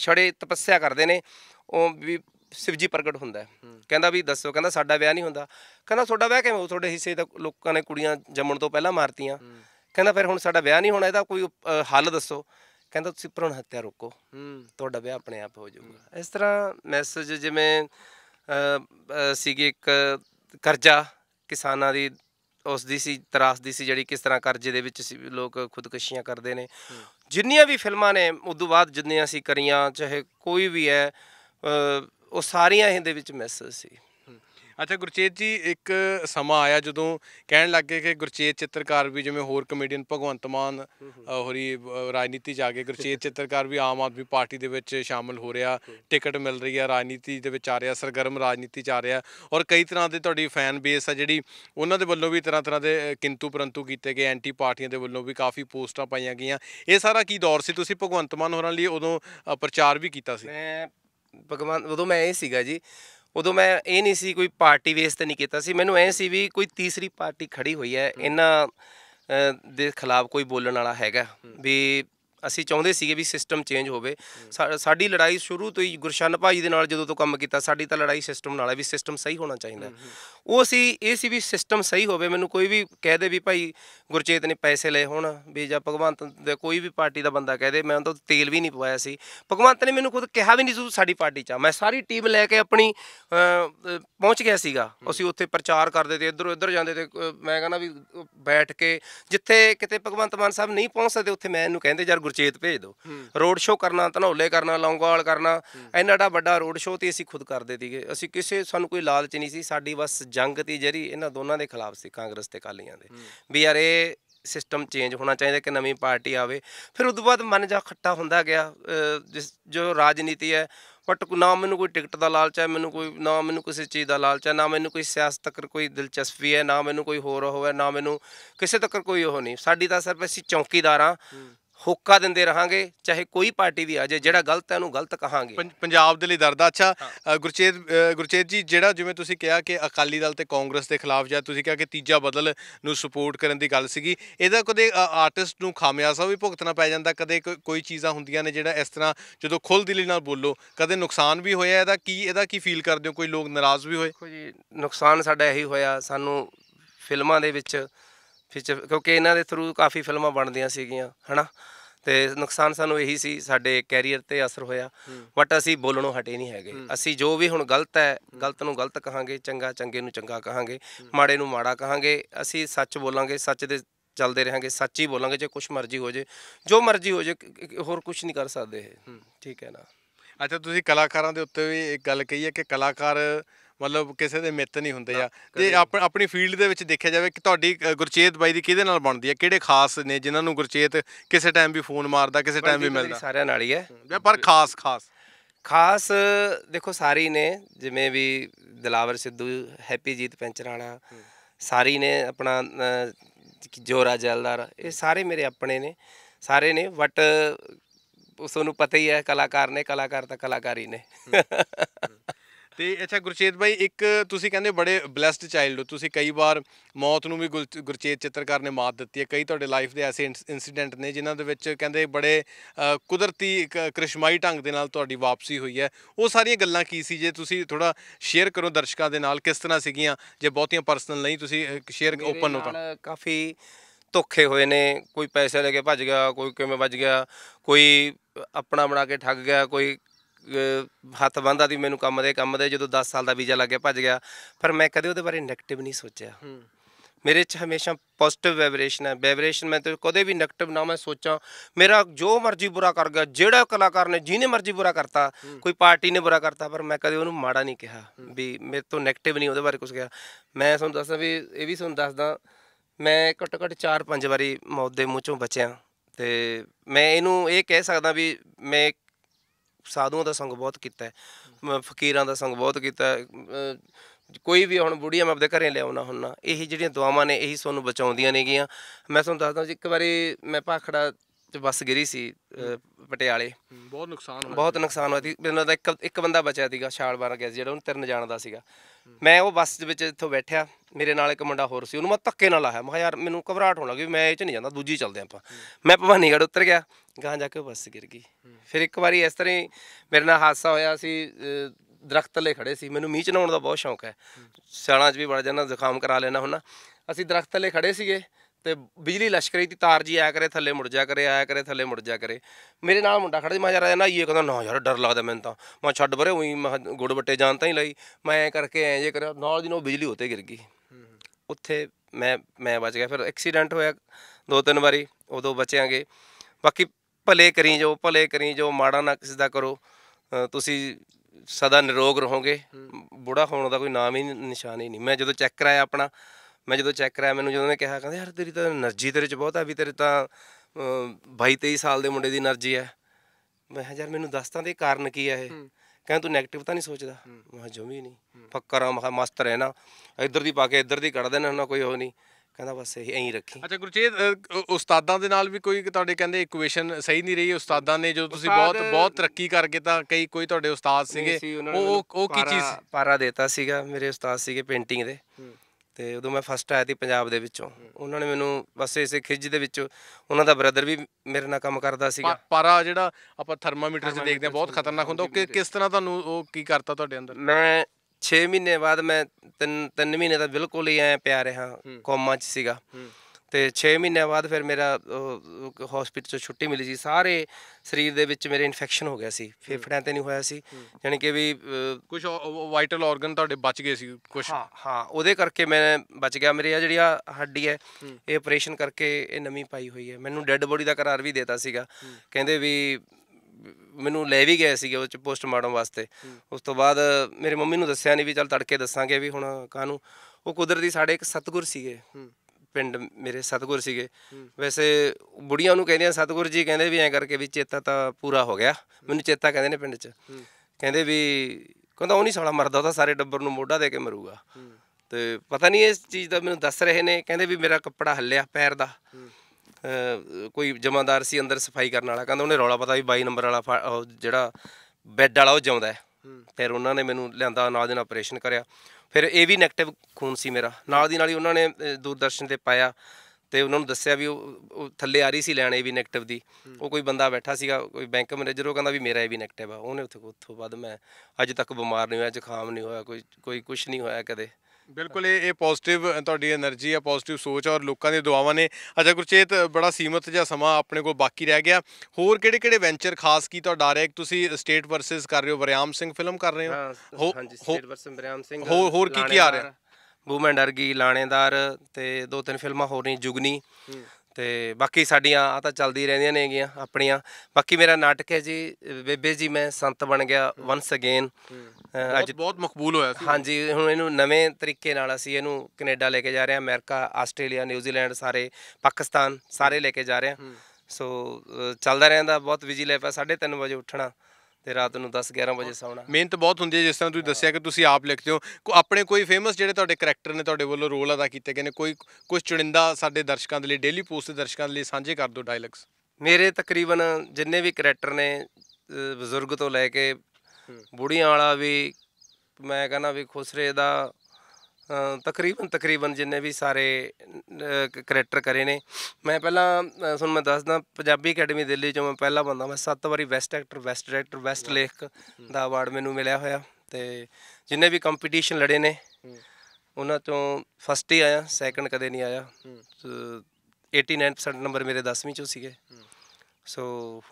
ਛੜੇ ਤਪੱਸਿਆ ਕਰਦੇ ਨੇ ਉਹ ਵੀ ਸ਼ਿਵਜੀ ਪ੍ਰਗਟ ਹੁੰਦਾ ਕਹਿੰਦਾ ਵੀ ਦੱਸੋ ਕਹਿੰਦਾ ਸਾਡਾ ਵਿਆਹ ਨਹੀਂ ਹੁੰਦਾ ਕਹਿੰਦਾ ਤੁਹਾਡਾ ਵਿਆਹ ਕਿਵੇਂ ਉਹ ਤੁਹਾਡੇ ਹਿੱਸੇ ਦਾ ਲੋਕਾਂ ਨੇ ਕੁੜੀਆਂ ਜੰਮਣ ਤੋਂ ਪਹਿਲਾਂ ਮਾਰਤੀਆਂ ਕਹਿੰਦਾ ਫਿਰ ਹੁਣ ਸਾਡਾ ਵਿਆਹ ਨਹੀਂ ਹੋਣਾ ਇਹਦਾ ਕੋਈ ਹੱਲ ਦੱਸੋ ਕਹਿੰਦਾ ਤੁਸੀਂ ਭਰੂਣ ਹੱਤਿਆ ਰੋਕੋ ਤੁਹਾਡਾ ਵਿਆਹ ਆਪਣੇ ਆਪ ਹੋ ਜਾਊਗਾ ਇਸ ਤਰ੍ਹਾਂ ਮੈਸੇਜ ਜਿਵੇਂ ਸੀਗੇ ਇੱਕ ਕਰਜ਼ਾ ਕਿਸਾਨਾਂ ਦੀ ਉਸ ਦੀ ਸੀ ਦੀ ਸੀ ਜਿਹੜੀ ਕਿਸ ਤਰ੍ਹਾਂ ਕਰਜ਼ੇ ਦੇ ਵਿੱਚ ਲੋਕ ਖੁਦਕਸ਼ੀਆਂ ਕਰਦੇ ਨੇ ਜਿੰਨੀਆਂ ਵੀ ਫਿਲਮਾਂ ਨੇ ਉਸ ਤੋਂ ਬਾਅਦ ਜਿੰਨੀਆਂ ਸੀ ਕਰੀਆਂ ਚਾਹੇ ਕੋਈ ਵੀ ਹੈ ਉਹ ਸਾਰੀਆਂ ਇਹਦੇ ਵਿੱਚ ਮਿਸ ਸੀ ਅੱਛਾ ਗੁਰਚੇਤ ਜੀ ਇੱਕ ਸਮਾਂ ਆਇਆ ਜਦੋਂ ਕਹਿਣ ਲੱਗੇ ਕਿ ਗੁਰਚੇਤ ਚਿੱਤਰਕਾਰ ਵੀ ਜਿਵੇਂ ਹੋਰ ਕਮੇਡੀਅਨ ਭਗਵੰਤ ਮਾਨ ਹੋਰੀ ਰਾਜਨੀਤੀ ਜਾ ਕੇ ਗੁਰਚੇਤ ਚਿੱਤਰਕਾਰ ਵੀ ਆਮ ਆਦਮੀ ਪਾਰਟੀ ਦੇ ਵਿੱਚ ਸ਼ਾਮਲ ਹੋ ਰਿਹਾ ਟਿਕਟ ਮਿਲ ਰਹੀ ਹੈ ਰਾਜਨੀਤੀ ਦੇ ਵਿੱਚ ਆ ਰਿਹਾ ਸਰਗਰਮ ਰਾਜਨੀਤੀ ਚ ਆ ਰਿਹਾ ਔਰ ਕਈ ਤਰ੍ਹਾਂ ਦੇ ਤੁਹਾਡੀ ਫੈਨ ਬੇਸ ਆ ਜਿਹੜੀ ਉਹਨਾਂ ਦੇ ਵੱਲੋਂ ਵੀ ਤਰ੍ਹਾਂ ਤਰ੍ਹਾਂ ਦੇ ਕਿੰਤੂ ਪਰੰਤੂ ਕੀਤੇ ਗਏ ਐਂਟੀ ਪਾਰਟੀਆਂ ਦੇ ਵੱਲੋਂ ਵੀ ਕਾਫੀ ਪੋਸਟਾਂ ਪਾਈਆਂ ਗਈਆਂ ਇਹ ਸਾਰਾ ਕੀ ਦੌਰ ਸੀ ਤੁਸੀਂ ਭਗਵੰਤ ਮਾਨ ਹੋਰਾਂ ਲਈ ਉਦੋਂ ਪ੍ਰਚਾਰ ਵੀ ਕੀਤਾ ਸੀ ਮੈਂ ਭਗਵੰਤ ਉਦੋਂ ਮੈਂ ਇਹ ਸੀਗਾ ਜੀ ਉਦੋਂ ਮੈਂ ਇਹ ਨਹੀਂ ਸੀ ਕੋਈ ਪਾਰਟੀ ਵੇਸ ਤੇ ਨਹੀਂ ਕੀਤਾ ਸੀ ਮੈਨੂੰ ਐ ਸੀ ਵੀ ਕੋਈ ਤੀਸਰੀ ਪਾਰਟੀ ਖੜੀ ਹੋਈ ਹੈ ਇਹਨਾਂ ਦੇ ਖਿਲਾਫ ਕੋਈ ਬੋਲਣ ਵਾਲਾ ਹੈਗਾ ਵੀ ਅਸੀਂ ਚਾਹੁੰਦੇ ਸੀਗੇ ਵੀ ਸਿਸਟਮ ਚੇਂਜ ਹੋਵੇ ਸਾਡੀ ਲੜਾਈ ਸ਼ੁਰੂ ਤੋਂ ਹੀ ਗੁਰਸ਼ਨ ਭਾਈ ਦੇ ਨਾਲ ਜਦੋਂ ਤੋਂ ਕੰਮ ਕੀਤਾ ਸਾਡੀ ਤਾਂ ਲੜਾਈ ਸਿਸਟਮ ਨਾਲ ਹੈ ਵੀ ਸਿਸਟਮ ਸਹੀ ਹੋਣਾ ਚਾਹੀਦਾ ਉਹ ਅਸੀਂ ਇਹ ਸੀ ਵੀ ਸਿਸਟਮ ਸਹੀ ਹੋਵੇ ਮੈਨੂੰ ਕੋਈ ਵੀ ਕਹਿ ਦੇ ਵੀ ਭਾਈ ਗੁਰਚੇਤ ਨੇ ਪੈਸੇ ਲਏ ਹੋਣ ਵੀ ਜਾਂ ਭਗਵੰਤ ਦੇ ਕੋਈ ਵੀ ਪਾਰਟੀ ਦਾ ਬੰਦਾ ਕਹਿ ਦੇ ਮੈਂ ਉਹਨਾਂ ਤੋਂ ਤੇਲ ਵੀ ਨਹੀਂ ਪਵਾਇਆ ਸੀ ਭਗਵੰਤ ਨੇ ਮੈਨੂੰ ਖੁਦ ਕਿਹਾ ਵੀ ਨਹੀਂ ਸੀ ਤੂੰ ਸਾਡੀ ਪਾਰਟੀ 'ਚ ਆ ਮੈਂ ਸਾਰੀ ਟੀਮ ਲੈ ਕੇ ਆਪਣੀ ਪਹੁੰਚ ਗਿਆ ਸੀਗਾ ਅਸੀਂ ਉੱਥੇ ਪ੍ਰਚਾਰ ਕਰਦੇ ਤੇ ਇਧਰੋਂ ਇਧਰ ਜਾਂਦੇ ਤੇ ਮੈਂ ਕਹਿੰਦਾ ਵੀ ਬੈਠ ਕੇ ਜਿੱਥੇ ਕਿਤੇ ਭਗਵੰਤ ਮਾਨ ਸਾਹਿਬ ਨਹੀਂ ਪਹੁੰਚ ਸਕਦੇ ਉੱਥੇ ਮੈਂ ਇਹਨੂੰ ਕਹਿੰਦੇ ਯਾਰ ਸੁਰਚੇਤ ਭੇਜ ਦਿਓ ਰੋਡ ਸ਼ੋਅ ਕਰਨਾ ਧਨੌਲੇ ਕਰਨਾ ਲੌਂਗਵਾਲ ਕਰਨਾ ਇੰਨਾ ਡਾ ਵੱਡਾ ਰੋਡ ਸ਼ੋਅ ਤੇ ਅਸੀਂ ਖੁਦ ਕਰਦੇ ਸੀਗੇ ਅਸੀਂ ਕਿਸੇ ਸਾਨੂੰ ਕੋਈ ਲਾਲਚ ਨਹੀਂ ਸੀ ਸਾਡੀ ਬਸ ਜੰਗ ਤੇ ਜਰੀ ਇਹਨਾਂ ਦੋਨਾਂ ਦੇ ਖਿਲਾਫ ਸੀ ਕਾਂਗਰਸ ਤੇ ਕਾਲੀਆਂ ਦੇ ਵੀ ਯਾਰ ਇਹ ਸਿਸਟਮ ਚੇਂਜ ਹੋਣਾ ਚਾਹੀਦਾ ਕਿ ਨਵੀਂ ਪਾਰਟੀ ਆਵੇ ਫਿਰ ਉਸ ਤੋਂ ਬਾਅਦ ਮਨ ਜਾ ਖੱਟਾ ਹੁੰਦਾ ਗਿਆ ਜਿਸ ਜੋ ਰਾਜਨੀਤੀ ਹੈ ਪਰ ਨਾ ਮੈਨੂੰ ਕੋਈ ਟਿਕਟ ਦਾ ਲਾਲਚ ਹੈ ਮੈਨੂੰ ਕੋਈ ਨਾ ਮੈਨੂੰ ਕਿਸੇ ਚੀਜ਼ ਦਾ ਲਾਲਚ ਹੈ ਨਾ ਮੈਨੂੰ ਕੋਈ ਸਿਆਸਤ ਤੱਕ ਕੋਈ ਦਿਲਚਸਪੀ ਹੈ ਨਾ ਮੈਨੂੰ ਕੋਈ ਹੋਰ ਹੋਵੇ ਨਾ ਮੈਨੂੰ ਕਿਸੇ ਤੱਕ ਕੋਈ ਉਹ ਨਹੀਂ ਸਾਡੀ ਤਾਂ ਸਿਰਫ ਅਸੀਂ ਚੌਕੀਦਾਰਾਂ ਹੋਕਾ ਦਿੰਦੇ ਰਹਾਂਗੇ ਚਾਹੇ ਕੋਈ ਪਾਰਟੀ ਵੀ ਆ ਜਾਏ ਜਿਹੜਾ ਗਲਤ ਹੈ ਉਹਨੂੰ ਗਲਤ ਕਹਾਂਗੇ ਪੰਜਾਬ ਦੇ ਲਈ ਦਰਦ ਅੱਛਾ ਗੁਰਚੇਤ ਗੁਰਚੇਤ ਜੀ ਜਿਹੜਾ ਜਿਵੇਂ ਤੁਸੀਂ ਕਿਹਾ ਕਿ ਅਕਾਲੀ ਦਲ ਤੇ ਕਾਂਗਰਸ ਦੇ ਖਿਲਾਫ ਜਾਂ ਤੁਸੀਂ ਕਿਹਾ ਕਿ ਤੀਜਾ ਬਦਲ ਨੂੰ ਸਪੋਰਟ ਕਰਨ ਦੀ ਗੱਲ ਸੀਗੀ ਇਹਦਾ ਕਦੇ ਆਰਟਿਸਟ ਨੂੰ ਖਾਮਿਆਸਾ ਵੀ ਭੁਗਤਣਾ ਪੈ ਜਾਂਦਾ ਕਦੇ ਕੋਈ ਚੀਜ਼ਾਂ ਹੁੰਦੀਆਂ ਨੇ ਜਿਹੜਾ ਇਸ ਤਰ੍ਹਾਂ ਜਦੋਂ ਖੁੱਲ ਦਿਲੀ ਨਾਲ ਬੋਲੋ ਕਦੇ ਨੁਕਸਾਨ ਵੀ ਹੋਇਆ ਇਹਦਾ ਕੀ ਇਹਦਾ ਕੀ ਫੀਲ ਕਰਦੇ ਹੋ ਕੋਈ ਲੋਕ ਨਾਰਾਜ਼ ਵੀ ਹੋਏ ਕੋਈ ਜੀ ਨੁਕਸਾਨ ਸਾਡਾ ਇਹੀ ਹੋਇਆ ਸਾਨੂੰ ਫਿਲਮਾਂ ਦੇ ਵਿੱਚ ਕਿਉਂਕਿ ਇਹਨਾਂ ਦੇ ਥਰੂ ਕਾਫੀ ਫਿਲਮਾਂ ਬਣਦੀਆਂ ਸੀਗੀਆਂ ਹਨਾ ਤੇ ਨੁਕਸਾਨ ਸਾਨੂੰ ਇਹੀ ਸੀ ਸਾਡੇ ਕੈਰੀਅਰ ਤੇ ਅਸਰ ਹੋਇਆ ਬਟ ਅਸੀਂ ਬੋਲਣੋਂ ਹਟੇ ਨਹੀਂ ਹੈਗੇ ਅਸੀਂ ਜੋ ਵੀ ਹੁਣ ਗਲਤ ਹੈ ਗਲਤ ਨੂੰ ਗਲਤ ਕਹਾਂਗੇ ਚੰਗਾ ਚੰਗੇ ਨੂੰ ਚੰਗਾ ਕਹਾਂਗੇ ਮਾੜੇ ਨੂੰ ਮਾੜਾ ਕਹਾਂਗੇ ਅਸੀਂ ਸੱਚ ਬੋਲਾਂਗੇ ਸੱਚ ਦੇ ਚੱਲਦੇ ਰਹਾਂਗੇ ਸੱਚ ਹੀ ਬੋਲਾਂਗੇ ਜੇ ਕੁਝ ਮਰਜ਼ੀ ਹੋ ਜੇ ਜੋ ਮਰਜ਼ੀ ਹੋ ਜੇ ਹੋਰ ਕੁਝ ਨਹੀਂ ਕਰ ਸਕਦੇ ਇਹ ਠੀਕ ਹੈ ਨਾ ਅੱਛਾ ਤੁਸੀਂ ਕਲਾਕਾਰਾਂ ਦੇ ਉੱਤੇ ਵੀ ਇੱਕ ਗੱਲ ਕਹੀ ਹੈ ਕਿ ਕਲਾਕਾਰ ਮਤਲਬ ਕਿਸੇ ਦੇ ਮਿੱਤ ਨਹੀਂ ਹੁੰਦੇ ਆ ਤੇ ਆਪਣੀ ਫੀਲਡ ਦੇ ਵਿੱਚ ਦੇਖਿਆ ਜਾਵੇ ਕਿ ਤੁਹਾਡੀ ਗੁਰਚੇਤ ਬਾਈ ਦੀ ਕਿਹਦੇ ਨਾਲ ਬਣਦੀ ਆ ਕਿਹੜੇ ਖਾਸ ਨੇ ਜਿਨ੍ਹਾਂ ਨੂੰ ਗੁਰਚੇਤ ਕਿਸੇ ਟਾਈਮ ਵੀ ਫੋਨ ਮਾਰਦਾ ਕਿਸੇ ਟਾਈਮ ਵੀ ਮਿਲਦਾ ਸਾਰਿਆਂ ਨਾਲ ਹੀ ਹੈ ਪਰ ਖਾਸ ਖਾਸ ਖਾਸ ਦੇਖੋ ਸਾਰੀ ਨੇ ਜਿਵੇਂ ਵੀ ਦਲਾਵਰ ਸਿੱਧੂ ਹੈਪੀ ਜੀਤ ਪੈਂਚਰਾਣਾ ਸਾਰੀ ਨੇ ਆਪਣਾ ਜੋਰਾ ਜਲਦਾਰ ਇਹ ਸਾਰੇ ਮੇਰੇ ਆਪਣੇ ਨੇ ਸਾਰੇ ਨੇ ਬਟ ਉਸ ਨੂੰ ਪਤਾ ਹੀ ਹੈ ਕਲਾਕਾਰ ਨੇ ਕਲਾਕਾਰ ਤਾਂ ਕਲਾਕਾਰੀ ਨੇ ਤੇ ਅੱਛਾ ਗੁਰਚੇਤ ਭਾਈ ਇੱਕ ਤੁਸੀਂ ਕਹਿੰਦੇ ਬੜੇ ਬlesed ਚਾਈਲਡ ਹੋ ਤੁਸੀਂ ਕਈ ਵਾਰ ਮੌਤ ਨੂੰ ਵੀ ਗੁਰਚੇਤ ਚਿੱਤਰਕਾਰ ਨੇ ਮਾਤ ਦਿੱਤੀ ਹੈ ਕਈ ਤੁਹਾਡੇ ਲਾਈਫ ਦੇ ਐਸੇ ਇਨਸੀਡੈਂਟ ਨੇ ਜਿਨ੍ਹਾਂ ਦੇ ਵਿੱਚ ਕਹਿੰਦੇ ਬੜੇ ਕੁਦਰਤੀ ਕ੍ਰਿਸ਼ਮਾਈ ਢੰਗ ਦੇ ਨਾਲ ਤੁਹਾਡੀ ਵਾਪਸੀ ਹੋਈ ਹੈ ਉਹ ਸਾਰੀਆਂ ਗੱਲਾਂ ਕੀ ਸੀ ਜੇ ਤੁਸੀਂ ਥੋੜਾ ਸ਼ੇਅਰ ਕਰੋ ਦਰਸ਼ਕਾਂ ਦੇ ਨਾਲ ਕਿਸ ਤਰ੍ਹਾਂ ਸੀਗੀਆਂ ਜੇ ਬਹੁਤੀਆਂ ਪਰਸਨਲ ਨਹੀਂ ਤੁਸੀਂ ਸ਼ੇਅਰ ਓਪਨ ਹੋ ਤਾਂ ਕਾਫੀ ਧੋਖੇ ਹੋਏ ਨੇ ਕੋਈ ਪੈਸੇ ਲੈ ਕੇ ਭੱਜ ਗਿਆ ਕੋਈ ਕਿਵੇਂ ਭੱਜ ਗਿਆ ਕੋਈ ਆਪਣਾ ਬਣਾ ਕੇ ਠੱਗ ਗਿਆ ਕੋਈ ਹੱਥ ਬੰਦਾ ਦੀ ਮੈਨੂੰ ਕੰਮ ਦੇ ਕੰਮ ਦੇ ਜਦੋਂ 10 ਸਾਲ ਦਾ ਵੀਜ਼ਾ ਲੱਗ ਗਿਆ ਭੱਜ ਗਿਆ ਪਰ ਮੈਂ ਕਦੇ ਉਹਦੇ ਬਾਰੇ ਨੈਗੇਟਿਵ ਨਹੀਂ ਸੋਚਿਆ ਮੇਰੇ 'ਚ ਹਮੇਸ਼ਾ ਪੋਜ਼ਿਟਿਵ ਵਾਈਬ੍ਰੇਸ਼ਨ ਹੈ ਵਾਈਬ੍ਰੇਸ਼ਨ ਮੈਂ ਤੇ ਕਦੇ ਵੀ ਨੈਗੇਟਿਵ ਨਾ ਮੈਂ ਸੋਚਾਂ ਮੇਰਾ ਜੋ ਮਰਜ਼ੀ ਬੁਰਾ ਕਰ ਗਿਆ ਜਿਹੜਾ ਕਲਾਕਾਰ ਨੇ ਜਿਹਨੇ ਮਰਜ਼ੀ ਬੁਰਾ ਕਰਤਾ ਕੋਈ ਪਾਰਟੀ ਨੇ ਬੁਰਾ ਕਰਤਾ ਪਰ ਮੈਂ ਕਦੇ ਉਹਨੂੰ ਮਾੜਾ ਨਹੀਂ ਕਿਹਾ ਵੀ ਮੇਰੇ ਤੋਂ ਨੈਗੇਟਿਵ ਨਹੀਂ ਉਹਦੇ ਬਾਰੇ ਕੁਝ ਗਿਆ ਮੈਂ ਤੁਹਾਨੂੰ ਦੱਸਦਾ ਵੀ ਇਹ ਵੀ ਤੁਹਾਨੂੰ ਦੱਸਦਾ ਮੈਂ ਘੱਟ ਘੱਟ 4-5 ਵਾਰੀ ਮੌਤ ਦੇ ਮੂੰਹ ਚੋਂ ਬਚਿਆ ਤੇ ਮੈਂ ਇਹਨੂੰ ਇਹ ਕਹਿ ਸਕਦਾ ਵੀ ਮੈਂ ਸਾਧੂਆਂ ਦਾ ਸੰਗ ਬਹੁਤ ਕੀਤਾ ਹੈ ਫਕੀਰਾਂ ਦਾ ਸੰਗ ਬਹੁਤ ਕੀਤਾ ਹੈ ਕੋਈ ਵੀ ਹੁਣ ਬੁੜੀਆਂ ਮੈਂ ਆਪਦੇ ਘਰੇ ਲਿਆਉਣਾ ਹੁੰਨਾ ਇਹ ਜਿਹੜੀਆਂ ਦੁਆਵਾਂ ਨੇ ਇਹੀ ਸਾਨੂੰ ਬਚਾਉਂਦੀਆਂ ਨੇਗੀਆਂ ਮੈਂ ਤੁਹਾਨੂੰ ਦੱਸਦਾ ਜੀ ਇੱਕ ਵਾਰੀ ਮੈਂ ਪਾਖੜਾ ਤੇ ਬੱਸ ਗਿਰੀ ਸੀ ਪਟਿਆਲੇ ਬਹੁਤ ਨੁਕਸਾਨ ਹੋਇਆ ਬਹੁਤ ਨੁਕਸਾਨ ਹੋਇਆ ਸੀ ਮੈਨੂੰ ਲੱਗਦਾ ਇੱਕ ਇੱਕ ਬੰਦਾ ਬਚਿਆ ਸੀਗਾ ਛਾਲ ਗਿਆ ਸੀ ਜਿਹੜਾ ਉਹਨੂੰ ਤਿਰਨ ਜਾਣਦਾ ਸੀਗਾ ਮੈਂ ਉਹ ਬੱਸ ਦੇ ਵਿੱਚ ਇੱਥੋਂ ਬੈਠਿਆ ਮੇਰੇ ਨਾਲ ਇੱਕ ਮੁੰਡਾ ਹੋਰ ਸੀ ਉਹਨੂੰ ਮੈਂ ਧੱਕੇ ਨਾਲ ਲਾਇਆ ਮੈਂ ਯਾਰ ਮੈਨੂੰ ਘਬਰਾਟ ਹੋਣ ਲੱਗੀ ਮੈਂ ਇਹ ਚ ਨਹੀਂ ਜਾਂਦਾ ਦੂਜੀ ਚੱਲਦੇ ਆਪਾਂ ਮੈਂ ਭਵਾਨੀਗੜ੍ਹ ਉਤਰ ਗਿਆ ਗਾਂ ਜਾ ਕੇ ਬੱਸ ਗਿਰ ਗਈ ਫਿਰ ਇੱਕ ਵਾਰੀ ਇਸ ਤਰ੍ਹਾਂ ਮੇਰੇ ਨਾਲ ਹਾਦਸਾ ਹੋਇਆ ਸੀ ਦਰਖਤ ਥੱਲੇ ਖੜੇ ਸੀ ਮੈਨੂੰ ਮੀਂਹ ਚਨਾਉਣ ਦਾ ਬਹੁਤ ਸ਼ੌਂਕ ਹੈ ਸਿਆਣਾ 'ਚ ਵੀ ਬੜਾ ਜਾਂਦਾ ਜ਼ੁਕਾਮ ਕਰਾ ਲੈਣਾ ਹੁਣ ਅਸੀਂ ਦਰਖਤ ਥੱਲੇ ਖੜੇ ਸੀਗੇ ਤੇ ਬਿਜਲੀ ਲਸ਼ਕਰੀ ਦੀ ਤਾਰ ਜੀ ਆਇਆ ਕਰੇ ਥੱਲੇ ਮੁੜ ਜਾ ਕਰੇ ਆਇਆ ਕਰੇ ਥੱਲੇ ਮੁੜ ਜਾ ਕਰੇ ਮੇਰੇ ਨਾਲ ਮੁੰਡਾ ਖੜਾ ਜੀ ਮੈਂ ਯਾਰ ਨਾ ਇਹ ਕਹਿੰਦਾ ਨਾ ਯਾਰ ਡਰ ਲੱਗਦਾ ਮੈਨੂੰ ਤਾਂ ਮੈਂ ਛੱਡ ਬਰੇ ਉਹੀ ਮੈਂ ਗੁੜ ਬੱਟੇ ਜਾਣ ਤਾਂ ਹੀ ਲਈ ਮੈਂ ਐ ਕਰਕੇ ਐ ਜੇ ਕਰਿਆ ਨਾਲ ਦੀ ਨੂੰ ਬਿਜਲੀ ਹੋਤੇ ਗਿਰ ਗਈ ਉੱਥੇ ਮੈਂ ਮੈਂ ਬਚ ਗਿਆ ਫਿਰ ਐਕਸੀਡੈਂਟ ਹੋਇਆ ਦੋ ਤਿੰਨ ਵਾਰੀ ਉਦੋਂ ਬਚਿਆਂਗੇ ਬਾਕੀ ਭਲੇ ਕਰੀ ਜੋ ਭਲੇ ਕਰੀ ਜੋ ਮਾੜਾ ਨਾ ਕਿਸੇ ਦਾ ਕਰੋ ਤੁਸੀਂ ਸਦਾ ਨਿਰੋਗ ਰਹੋਗੇ ਬੁੜਾ ਹੋਣ ਦਾ ਕੋਈ ਨਾਮ ਹੀ ਨਿਸ਼ਾਨ ਹੀ ਨਹੀਂ ਮੈਂ ਜਦੋਂ ਚੈੱਕ ਕਰਾਇਆ ਆਪਣਾ ਮੈਂ ਜਦੋਂ ਚੈੱਕ ਕਰਾਇਆ ਮੈਨੂੰ ਜਦੋਂ ਨੇ ਕਿਹਾ ਕਹਿੰਦੇ ਯਾਰ ਤੇਰੀ ਤਾਂ એનર્ਜੀ ਤੇਰੇ 'ਚ ਬਹੁਤ ਆ ਵੀ ਤੇਰੇ ਤਾਂ 22 23 ਸਾਲ ਦੇ ਮੁੰਡੇ ਦੀ એનર્ਜੀ ਹੈ ਮੈਂ ਕਿਹਾ ਯਾਰ ਮੈਨੂੰ ਦੱਸ ਤਾਂ ਦੇ ਕਾਰਨ ਕੀ ਹੈ ਇਹ ਕਹਿੰਦਾ ਤੂੰ 네ਗੇਟਿਵ ਤਾਂ ਨਹੀਂ ਸੋਚਦਾ ਮੈਂ ਵੀ ਨਹੀਂ ਫੱਕਰ ਆ ਮੈਂ ਮਸਤ ਰਹਿਣਾ ਇੱਧਰ ਦੀ ਪਾ ਕੇ ਇੱਧਰ ਦੀ ਕੱਢ ਦੇਣਾ ਨਾ ਕੋਈ ਹੋ ਨਹੀਂ ਕਹਿੰਦਾ ਬਸ ਇਹ ਐਂ ਰੱਖੀ ਅੱਛਾ ਗੁਰਚੇਤ ਉਸਤਾਦਾਂ ਦੇ ਨਾਲ ਵੀ ਕੋਈ ਤੁਹਾਡੇ ਕਹਿੰਦੇ ਇਕੁਏਸ਼ਨ ਸਹੀ ਨਹੀਂ ਰਹੀ ਉਸਤਾਦਾਂ ਨੇ ਜੋ ਤੁਸੀਂ ਬਹੁਤ ਬਹੁਤ ਤਰੱਕੀ ਕਰਕੇ ਤਾਂ ਕਈ ਕੋਈ ਤੁਹਾਡੇ ਉਸਤਾਦ ਸੀਗੇ ਉਹ ਉਹ ਕੀ ਚੀਜ਼ ਪਾਰਾ ਦੇਤਾ ਸੀਗਾ ਮੇਰੇ ਉਸਤਾਦ ਸੀਗੇ ਪੇਂਟਿੰਗ ਦੇ ਤੇ ਉਦੋਂ ਮੈਂ ਫਸਟ ਆਇਆ ਸੀ ਪੰਜਾਬ ਦੇ ਵਿੱਚੋਂ ਉਹਨਾਂ ਨੇ ਮੈਨੂੰ ਬਸ ਇਸੇ ਖਿੱਜ ਦੇ ਵਿੱਚ ਉਹਨਾਂ ਦਾ ਬ੍ਰਦਰ ਵੀ ਮੇਰੇ ਨਾਲ ਕੰਮ ਕਰਦਾ ਸੀਗਾ ਪਾਰਾ ਜਿਹੜਾ ਆਪਾਂ ਥਰਮਾਮੀਟਰ 'ਚ ਦੇਖਦੇ ਆ ਬਹੁਤ ਖਤਰਨਾਕ ਹੁੰਦਾ ਉਹ ਕਿਸ ਤਰ੍ਹਾਂ ਤੁਹਾਨੂੰ ਉਹ ਕੀ ਕਰਤਾ ਤੁਹਾਡੇ ਅੰਦਰ ਮੈਂ 6 ਮਹੀਨੇ ਬਾਅਦ ਮੈਂ 3 3 ਮਹੀਨੇ ਦਾ ਬਿਲਕੁਲ ਹੀ ਐ ਪਿਆ ਰਿਹਾ ਕੋਮਾ 'ਚ ਸੀਗਾ ਤੇ 6 ਮਹੀਨੇ ਬਾਅਦ ਫਿਰ ਮੇਰਾ ਹਸਪੀਟਲ ਤੋਂ ਛੁੱਟੀ ਮਿਲੀ ਸੀ ਸਾਰੇ ਸਰੀਰ ਦੇ ਵਿੱਚ ਮੇਰੇ ਇਨਫੈਕਸ਼ਨ ਹੋ ਗਿਆ ਸੀ ਫੇਫੜਿਆਂ ਤੇ ਨਹੀਂ ਹੋਇਆ ਸੀ ਯਾਨੀ ਕਿ ਵੀ ਕੁਝ ਵਾਈਟਲ ਆਰਗਨ ਤੁਹਾਡੇ ਬਚ ਗਏ ਸੀ ਕੁਝ ਹਾਂ ਹਾਂ ਉਹਦੇ ਕਰਕੇ ਮੈਂ ਬਚ ਗਿਆ ਮੇਰੇ ਆ ਜਿਹੜੀ ਆ ਹੱਡੀ ਹੈ ਇਹ ਆਪਰੇਸ਼ਨ ਕਰਕੇ ਇਹ ਨਵੀਂ ਪਾਈ ਹੋਈ ਹੈ ਮੈਨੂੰ ਡੈੱਡ ਬੋਡੀ ਦਾ ਕਰਾਰ ਵੀ ਦਿੱਤਾ ਸੀਗਾ ਕਹਿੰਦੇ ਵੀ ਮੈਨੂੰ ਲੈ ਵੀ ਗਏ ਸੀਗੇ ਉਹ ਚ ਪੋਸਟਮਾਰਟਮ ਵਾਸਤੇ ਉਸ ਤੋਂ ਬਾਅਦ ਮੇਰੇ ਮੰਮੀ ਨੂੰ ਦੱਸਿਆ ਨਹੀਂ ਵੀ ਚੱਲ ਤੜਕੇ ਦੱਸਾਂਗੇ ਵੀ ਹੁਣ ਕਾਹਨੂੰ ਉਹ ਕੁਦਰਤੀ ਸਾਡੇ ਇੱਕ ਸਤਗੁਰ ਸੀਗੇ ਪਿੰਡ ਮੇਰੇ ਸਤਗੁਰ ਸੀਗੇ ਵੈਸੇ ਬੁੜੀਆਂ ਨੂੰ ਕਹਿੰਦੇ ਆ ਸਤਗੁਰ ਜੀ ਕਹਿੰਦੇ ਵੀ ਐ ਕਰਕੇ ਵੀ ਚੇਤਾ ਤਾਂ ਪੂਰਾ ਹੋ ਗਿਆ ਮੈਨੂੰ ਚੇਤਾ ਕਹਿੰਦੇ ਨੇ ਪਿੰਡ 'ਚ ਕਹਿੰਦੇ ਵੀ ਕਹਿੰਦਾ ਉਹ ਨਹੀਂ ਸਾਲਾ ਮਰਦਾ ਤਾਂ ਸਾਰੇ ਡੱਬਰ ਨੂੰ ਮੋਢਾ ਦੇ ਕੇ ਮਰੂਗਾ ਤੇ ਪਤਾ ਨਹੀਂ ਇਸ ਚੀਜ਼ ਦਾ ਮੈਨੂੰ ਦੱਸ ਰਹੇ ਨੇ ਕਹਿੰਦੇ ਵੀ ਮੇਰਾ ਕੱਪੜਾ ਹੱਲਿਆ ਪੈਰ ਦਾ ਕੋਈ ਜਮਾਦਾਰ ਸੀ ਅੰਦਰ ਸਫਾਈ ਕਰਨ ਵਾਲਾ ਕਹਿੰਦਾ ਉਹਨੇ ਰੌਲਾ ਪਤਾ ਵੀ 22 ਨੰਬਰ ਵਾਲਾ ਜਿਹੜਾ ਬੈੱਡ ਵਾਲਾ ਉਹ ਜਾਉਂਦਾ ਫਿਰ ਉਹਨਾਂ ਨੇ ਮੈਨੂੰ ਲਿਆਂਦਾ ਨਾਲ ਦੇ ਨਾਲ ਆਪਰੇਸ਼ਨ ਕਰਿਆ ਫਿਰ ਇਹ ਵੀ 네ਗੇਟਿਵ ਖੂਨ ਸੀ ਮੇਰਾ ਨਾਲ ਦੀ ਨਾਲ ਹੀ ਉਹਨਾਂ ਨੇ ਦੂਰਦਰਸ਼ਨ ਤੇ ਪਾਇਆ ਤੇ ਉਹਨਾਂ ਨੂੰ ਦੱਸਿਆ ਵੀ ਉਹ ਥੱਲੇ ਆ ਰਹੀ ਸੀ ਲੈਣ ਇਹ ਵੀ 네ਗੇਟਿਵ ਦੀ ਉਹ ਕੋਈ ਬੰਦਾ ਬੈਠਾ ਸੀਗਾ ਕੋਈ ਬੈਂਕ ਮੈਨੇਜਰ ਉਹ ਕਹਿੰਦਾ ਵੀ ਮੇਰਾ ਇਹ ਵੀ 네ਗੇਟਿਵ ਆ ਉਹਨੇ ਉੱਥੇ ਉੱਥੋਂ ਬਾਅਦ ਮੈਂ ਅੱਜ ਤੱਕ ਬਿਮਾਰ ਨਹੀਂ ਹੋਇਆ ਜ਼ੁਕਾਮ ਨਹੀਂ ਹੋਇਆ ਕੋਈ ਕੋਈ ਕੁਝ ਨਹੀਂ ਹੋਇਆ ਕਦੇ ਬਿਲਕੁਲ ਇਹ ਇਹ ਪੋਜ਼ਿਟਿਵ ਤੁਹਾਡੀ એનર્ਜੀ ਆ ਪੋਜ਼ਿਟਿਵ ਸੋਚ ਔਰ ਲੋਕਾਂ ਦੀਆਂ ਦੁਆਵਾਂ ਨੇ ਅਜਾ ਗੁਰਚੇਤ ਬੜਾ ਸੀਮਤ ਜਿਹਾ ਸਮਾਂ ਆਪਣੇ ਕੋਲ ਬਾਕੀ ਰਹਿ ਗਿਆ ਹੋਰ ਕਿਹੜੇ ਕਿਹੜੇ ਵੈਂਚਰ ਖਾਸ ਕੀ ਤੁਹਾਡਾ ਆ ਰਿਹਾ ਇੱਕ ਤੁਸੀਂ ਸਟੇਟ ਵਰਸਸ ਕਰ ਰਹੇ ਹੋ ਬਰਿਆਮ ਸਿੰਘ ਫਿਲਮ ਕਰ ਰਹੇ ਹੋ ਹਾਂਜੀ ਸਟੇਟ ਵਰਸਸ ਬਰਿਆਮ ਸਿੰਘ ਹੋਰ ਹੋਰ ਕੀ ਕੀ ਆ ਰਿਹਾ ਵੂਮੈਨ ਡਰਗੀ ਲਾਣੇਦਾਰ ਤੇ ਦੋ ਤਿੰਨ ਫਿਲਮਾਂ ਹੋਰ ਨੇ ਜੁਗਨੀ ਤੇ ਬਾਕੀ ਸਾਡੀਆਂ ਆ ਤਾਂ ਚੱਲਦੀ ਰਹਿੰਦੀਆਂ ਨੇਗੀਆਂ ਆਪਣੀਆਂ ਬਾਕੀ ਮੇਰਾ ਨਾਟਕ ਹੈ ਜੀ ਬੇਬੇ ਜੀ ਮੈਂ ਸੰਤ ਬਣ ਗਿਆ ਵਾਂਸ ਅਗੇਨ ਅੱਜ ਬਹੁਤ ਮਕਬੂਲ ਹੋਇਆ ਸੀ ਹਾਂਜੀ ਹੁਣ ਇਹਨੂੰ ਨਵੇਂ ਤਰੀਕੇ ਨਾਲ ਅਸੀਂ ਇਹਨੂੰ ਕੈਨੇਡਾ ਲੈ ਕੇ ਜਾ ਰਹੇ ਹਾਂ ਅਮਰੀਕਾ ਆਸਟ੍ਰੇਲੀਆ ਨਿਊਜ਼ੀਲੈਂਡ ਸਾਰੇ ਪਾਕਿਸਤਾਨ ਸਾਰੇ ਲੈ ਕੇ ਜਾ ਰਹੇ ਹਾਂ ਸੋ ਚੱਲਦਾ ਰਹਿੰਦਾ ਬਹੁਤ ਬਿਜੀ ਲਾਈਫ ਹੈ 3:30 ਵਜੇ ਉੱਠਣਾ ਤੇ ਰਾਤ ਨੂੰ 10 11 ਵਜੇ ਸੌਣਾ ਮਿਹਨਤ ਬਹੁਤ ਹੁੰਦੀ ਹੈ ਜਿਸ ਤਰ੍ਹਾਂ ਤੁਸੀਂ ਦੱਸਿਆ ਕਿ ਤੁਸੀਂ ਆਪ ਲਿਖਦੇ ਹੋ ਕੋ ਆਪਣੇ ਕੋਈ ਫੇਮਸ ਜਿਹੜੇ ਤੁਹਾਡੇ ਕੈਰੈਕਟਰ ਨੇ ਤੁਹਾਡੇ ਵੱਲੋਂ ਰੋਲ ਅਦਾ ਕੀਤੇ ਗਏ ਨੇ ਕੋਈ ਕੁਝ ਚੁਣਿੰਦਾ ਸਾਡੇ ਦਰਸ਼ਕਾਂ ਦੇ ਲਈ ਡੇਲੀ ਪੋਸਟ ਦੇ ਦਰਸ਼ਕਾਂ ਦੇ ਲਈ ਸਾਂਝੇ ਕਰ ਦਿਓ ਡਾਇਲੌਗਸ ਮੇਰੇ ਤਕਰੀਬਨ ਜਿੰਨੇ ਵੀ ਕੈਰੈਕਟਰ ਨੇ ਬਜ਼ੁਰਗ ਤੋਂ ਲੈ ਕੇ ਬੁੜੀਆਂ ਵਾਲਾ ਵੀ ਮੈਂ ਕਹਿੰਦਾ ਵੀ ਖੁਸਰੇ ਦਾ ਤਕਰੀਬਨ ਤਕਰੀਬਨ ਜਿੰਨੇ ਵੀ ਸਾਰੇ ਕਰੈਕਟਰ ਕਰੇ ਨੇ ਮੈਂ ਪਹਿਲਾਂ ਤੁਹਾਨੂੰ ਮੈਂ ਦੱਸਦਾ ਪੰਜਾਬੀ ਅਕੈਡਮੀ ਦਿੱਲੀ ਚੋਂ ਮੈਂ ਪਹਿਲਾ ਬੰਦਾ ਮੈਂ 7 ਵਾਰੀ best actor best director best ਲੇਖਕ ਦਾ ਅਵਾਰਡ ਮੈਨੂੰ ਮਿਲਿਆ ਹੋਇਆ ਤੇ ਜਿੰਨੇ ਵੀ ਕੰਪੀਟੀਸ਼ਨ ਲੜੇ ਨੇ ਉਹਨਾਂ ਤੋਂ ਫਸਟ ਹੀ ਆਇਆ ਸੈਕੰਡ ਕਦੇ ਨਹੀਂ ਆਇਆ 89% ਨੰਬਰ ਮੇਰੇ 10ਵੀਂ ਚੋਂ ਸੀਗੇ ਸੋ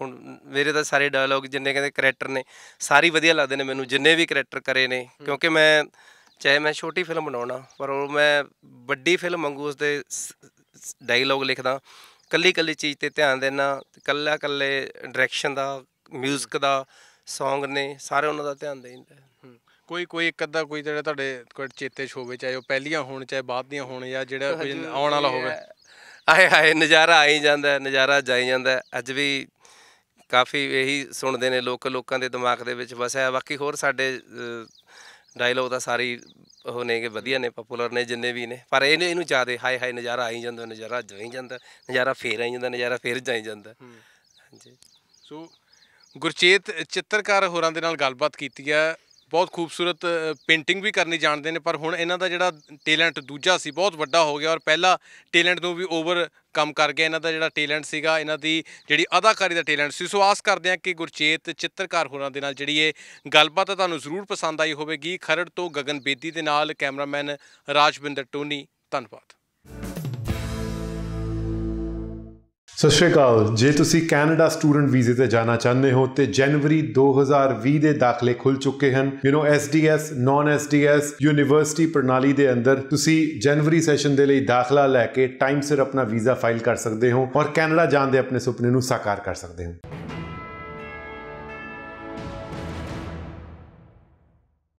ਹੁਣ ਮੇਰੇ ਤਾਂ ਸਾਰੇ ਡਾਇਲੌਗ ਜਿੰਨੇ ਕਹਿੰਦੇ ਕੈਰੈਕਟਰ ਨੇ ਸਾਰੀ ਵਧੀਆ ਲੱਗਦੇ ਨੇ ਮੈਨੂੰ ਜਿੰਨੇ ਵੀ ਕੈਰੈਕਟਰ ਕਰੇ ਨੇ ਕਿਉਂਕਿ ਮੈਂ ਚਾਹੇ ਮੈਂ ਛੋਟੀ ਫਿਲਮ ਬਣਾਉਣਾ ਪਰ ਉਹ ਮੈਂ ਵੱਡੀ ਫਿਲਮ ਵਾਂਗੂ ਉਸ ਦੇ ਡਾਇਲੌਗ ਲਿਖਦਾ ਕੱਲੀ ਕੱਲੀ ਚੀਜ਼ ਤੇ ਧਿਆਨ ਦੇਣਾ ਕੱਲਾ ਕੱਲੇ ਡਾਇਰੈਕਸ਼ਨ ਦਾ 뮤직 ਦਾ ਸੌਂਗ ਨੇ ਸਾਰੇ ਉਹਨਾਂ ਦਾ ਧਿਆਨ ਦੇਈਂਦਾ ਕੋਈ ਕੋਈ ਇੱਕ ਅੱਧਾ ਕੋਈ ਜਿਹੜਾ ਤੁਹਾਡੇ ਕੋਈ ਚੇਤੇ ਸ਼ੋਵੇ ਚਾਹੇ ਉਹ ਪਹਿਲੀਆਂ ਹੋਣ ਚਾਹੇ ਬਾਅਦ ਦੀਆਂ ਹੋਣ ਜਾਂ ਜਿਹੜਾ ਕੋਈ ਆਉਣ ਵਾਲਾ ਹੋਵੇ ਆਏ ਆਏ ਨਜ਼ਾਰਾ ਆਈ ਜਾਂਦਾ ਨਜ਼ਾਰਾ ਜਾਈ ਜਾਂਦਾ ਅੱਜ ਵੀ ਕਾਫੀ ਇਹੀ ਸੁਣਦੇ ਨੇ ਲੋਕ ਲੋਕਾਂ ਦੇ ਦਿਮਾਗ ਦੇ ਵਿੱਚ ਵਸਿਆ ਬਾਕੀ ਹੋਰ ਸਾਡੇ ਡਾਇਲੌਗ ਤਾਂ ਸਾਰੀ ਉਹ ਨੇਗੇ ਵਧੀਆ ਨੇ ਪਪੂਲਰ ਨੇ ਜਿੰਨੇ ਵੀ ਨੇ ਪਰ ਇਹਨੂੰ ਇਹਨੂੰ ਜਾਦੇ ਹਾਏ ਹਾਏ ਨਜ਼ਾਰਾ ਆਈ ਜਾਂਦਾ ਨਜ਼ਾਰਾ ਜਾਈ ਜਾਂਦਾ ਨਜ਼ਾਰਾ ਫੇਰ ਆਈ ਜਾਂਦਾ ਨਜ਼ਾਰਾ ਫੇਰ ਜਾਈ ਜਾਂਦਾ ਹਾਂਜੀ ਸੋ ਗੁਰਚੇਤ ਚਿੱਤਰਕਾਰ ਹੋਰਾਂ ਦੇ ਨਾਲ ਗੱਲਬਾਤ ਕੀਤੀ ਆ ਬਹੁਤ ਖੂਬਸੂਰਤ ਪੇਂਟਿੰਗ ਵੀ ਕਰਨੀ ਜਾਣਦੇ ਨੇ ਪਰ ਹੁਣ ਇਹਨਾਂ ਦਾ ਜਿਹੜਾ ਟੈਲੈਂਟ ਦੂਜਾ ਸੀ ਬਹੁਤ ਵੱਡਾ ਹੋ ਗਿਆ ਔਰ ਪਹਿਲਾ ਟੈਲੈਂਟ ਨੂੰ ਵੀ ਓਵਰ ਕੰਮ ਕਰ ਗਿਆ ਇਹਨਾਂ ਦਾ ਜਿਹੜਾ ਟੈਲੈਂਟ ਸੀਗਾ ਇਹਨਾਂ ਦੀ ਜਿਹੜੀ ਅਦਾਕਾਰੀ ਦਾ ਟੈਲੈਂਟ ਸੀ ਸੋ ਆਸ ਕਰਦੇ ਹਾਂ ਕਿ ਗੁਰਚੇਤ ਚਿੱਤਰਕਾਰ ਹੋਰਾਂ ਦੇ ਨਾਲ ਜਿਹੜੀ ਇਹ ਗੱਲਬਾਤ ਤੁਹਾਨੂੰ ਜ਼ਰੂਰ ਪਸੰਦ ਆਈ ਹੋਵੇਗੀ ਖਰੜ ਤੋਂ ਗਗਨ ਬੇਦੀ ਦੇ ਨਾਲ ਕੈਮਰਾਮੈਨ ਰਾਜਵਿੰਦਰ ਟੋਨੀ ਧੰਨਵਾਦ ਸਤਿ ਸ਼੍ਰੀ ਅਕਾਲ ਜੇ ਤੁਸੀਂ ਕੈਨੇਡਾ ਸਟੂਡੈਂਟ ਵੀਜ਼ੇ ਤੇ ਜਾਣਾ ਚਾਹੁੰਦੇ ਹੋ ਤੇ ਜਨਵਰੀ 2020 ਦੇ ਦਾਖਲੇ ਖੁੱਲ ਚੁੱਕੇ ਹਨ ਯੂ نو ਐਸਡੀਐਸ ਨਾਨ ਐਸਡੀਐਸ ਯੂਨੀਵਰਸਿਟੀ ਪ੍ਰਣਾਲੀ ਦੇ ਅੰਦਰ ਤੁਸੀਂ ਜਨਵਰੀ ਸੈਸ਼ਨ ਦੇ ਲਈ ਦਾਖਲਾ ਲੈ ਕੇ ਟਾਈਮ ਸਿਰ ਆਪਣਾ ਵੀਜ਼ਾ ਫਾਈਲ ਕਰ ਸਕਦੇ ਹੋ ਔਰ ਕੈਨੇਡਾ ਜਾਣ ਦੇ ਆਪਣੇ ਸੁਪਨੇ ਨੂੰ ਸਾਕਾਰ ਕਰ ਸਕਦੇ ਹੋ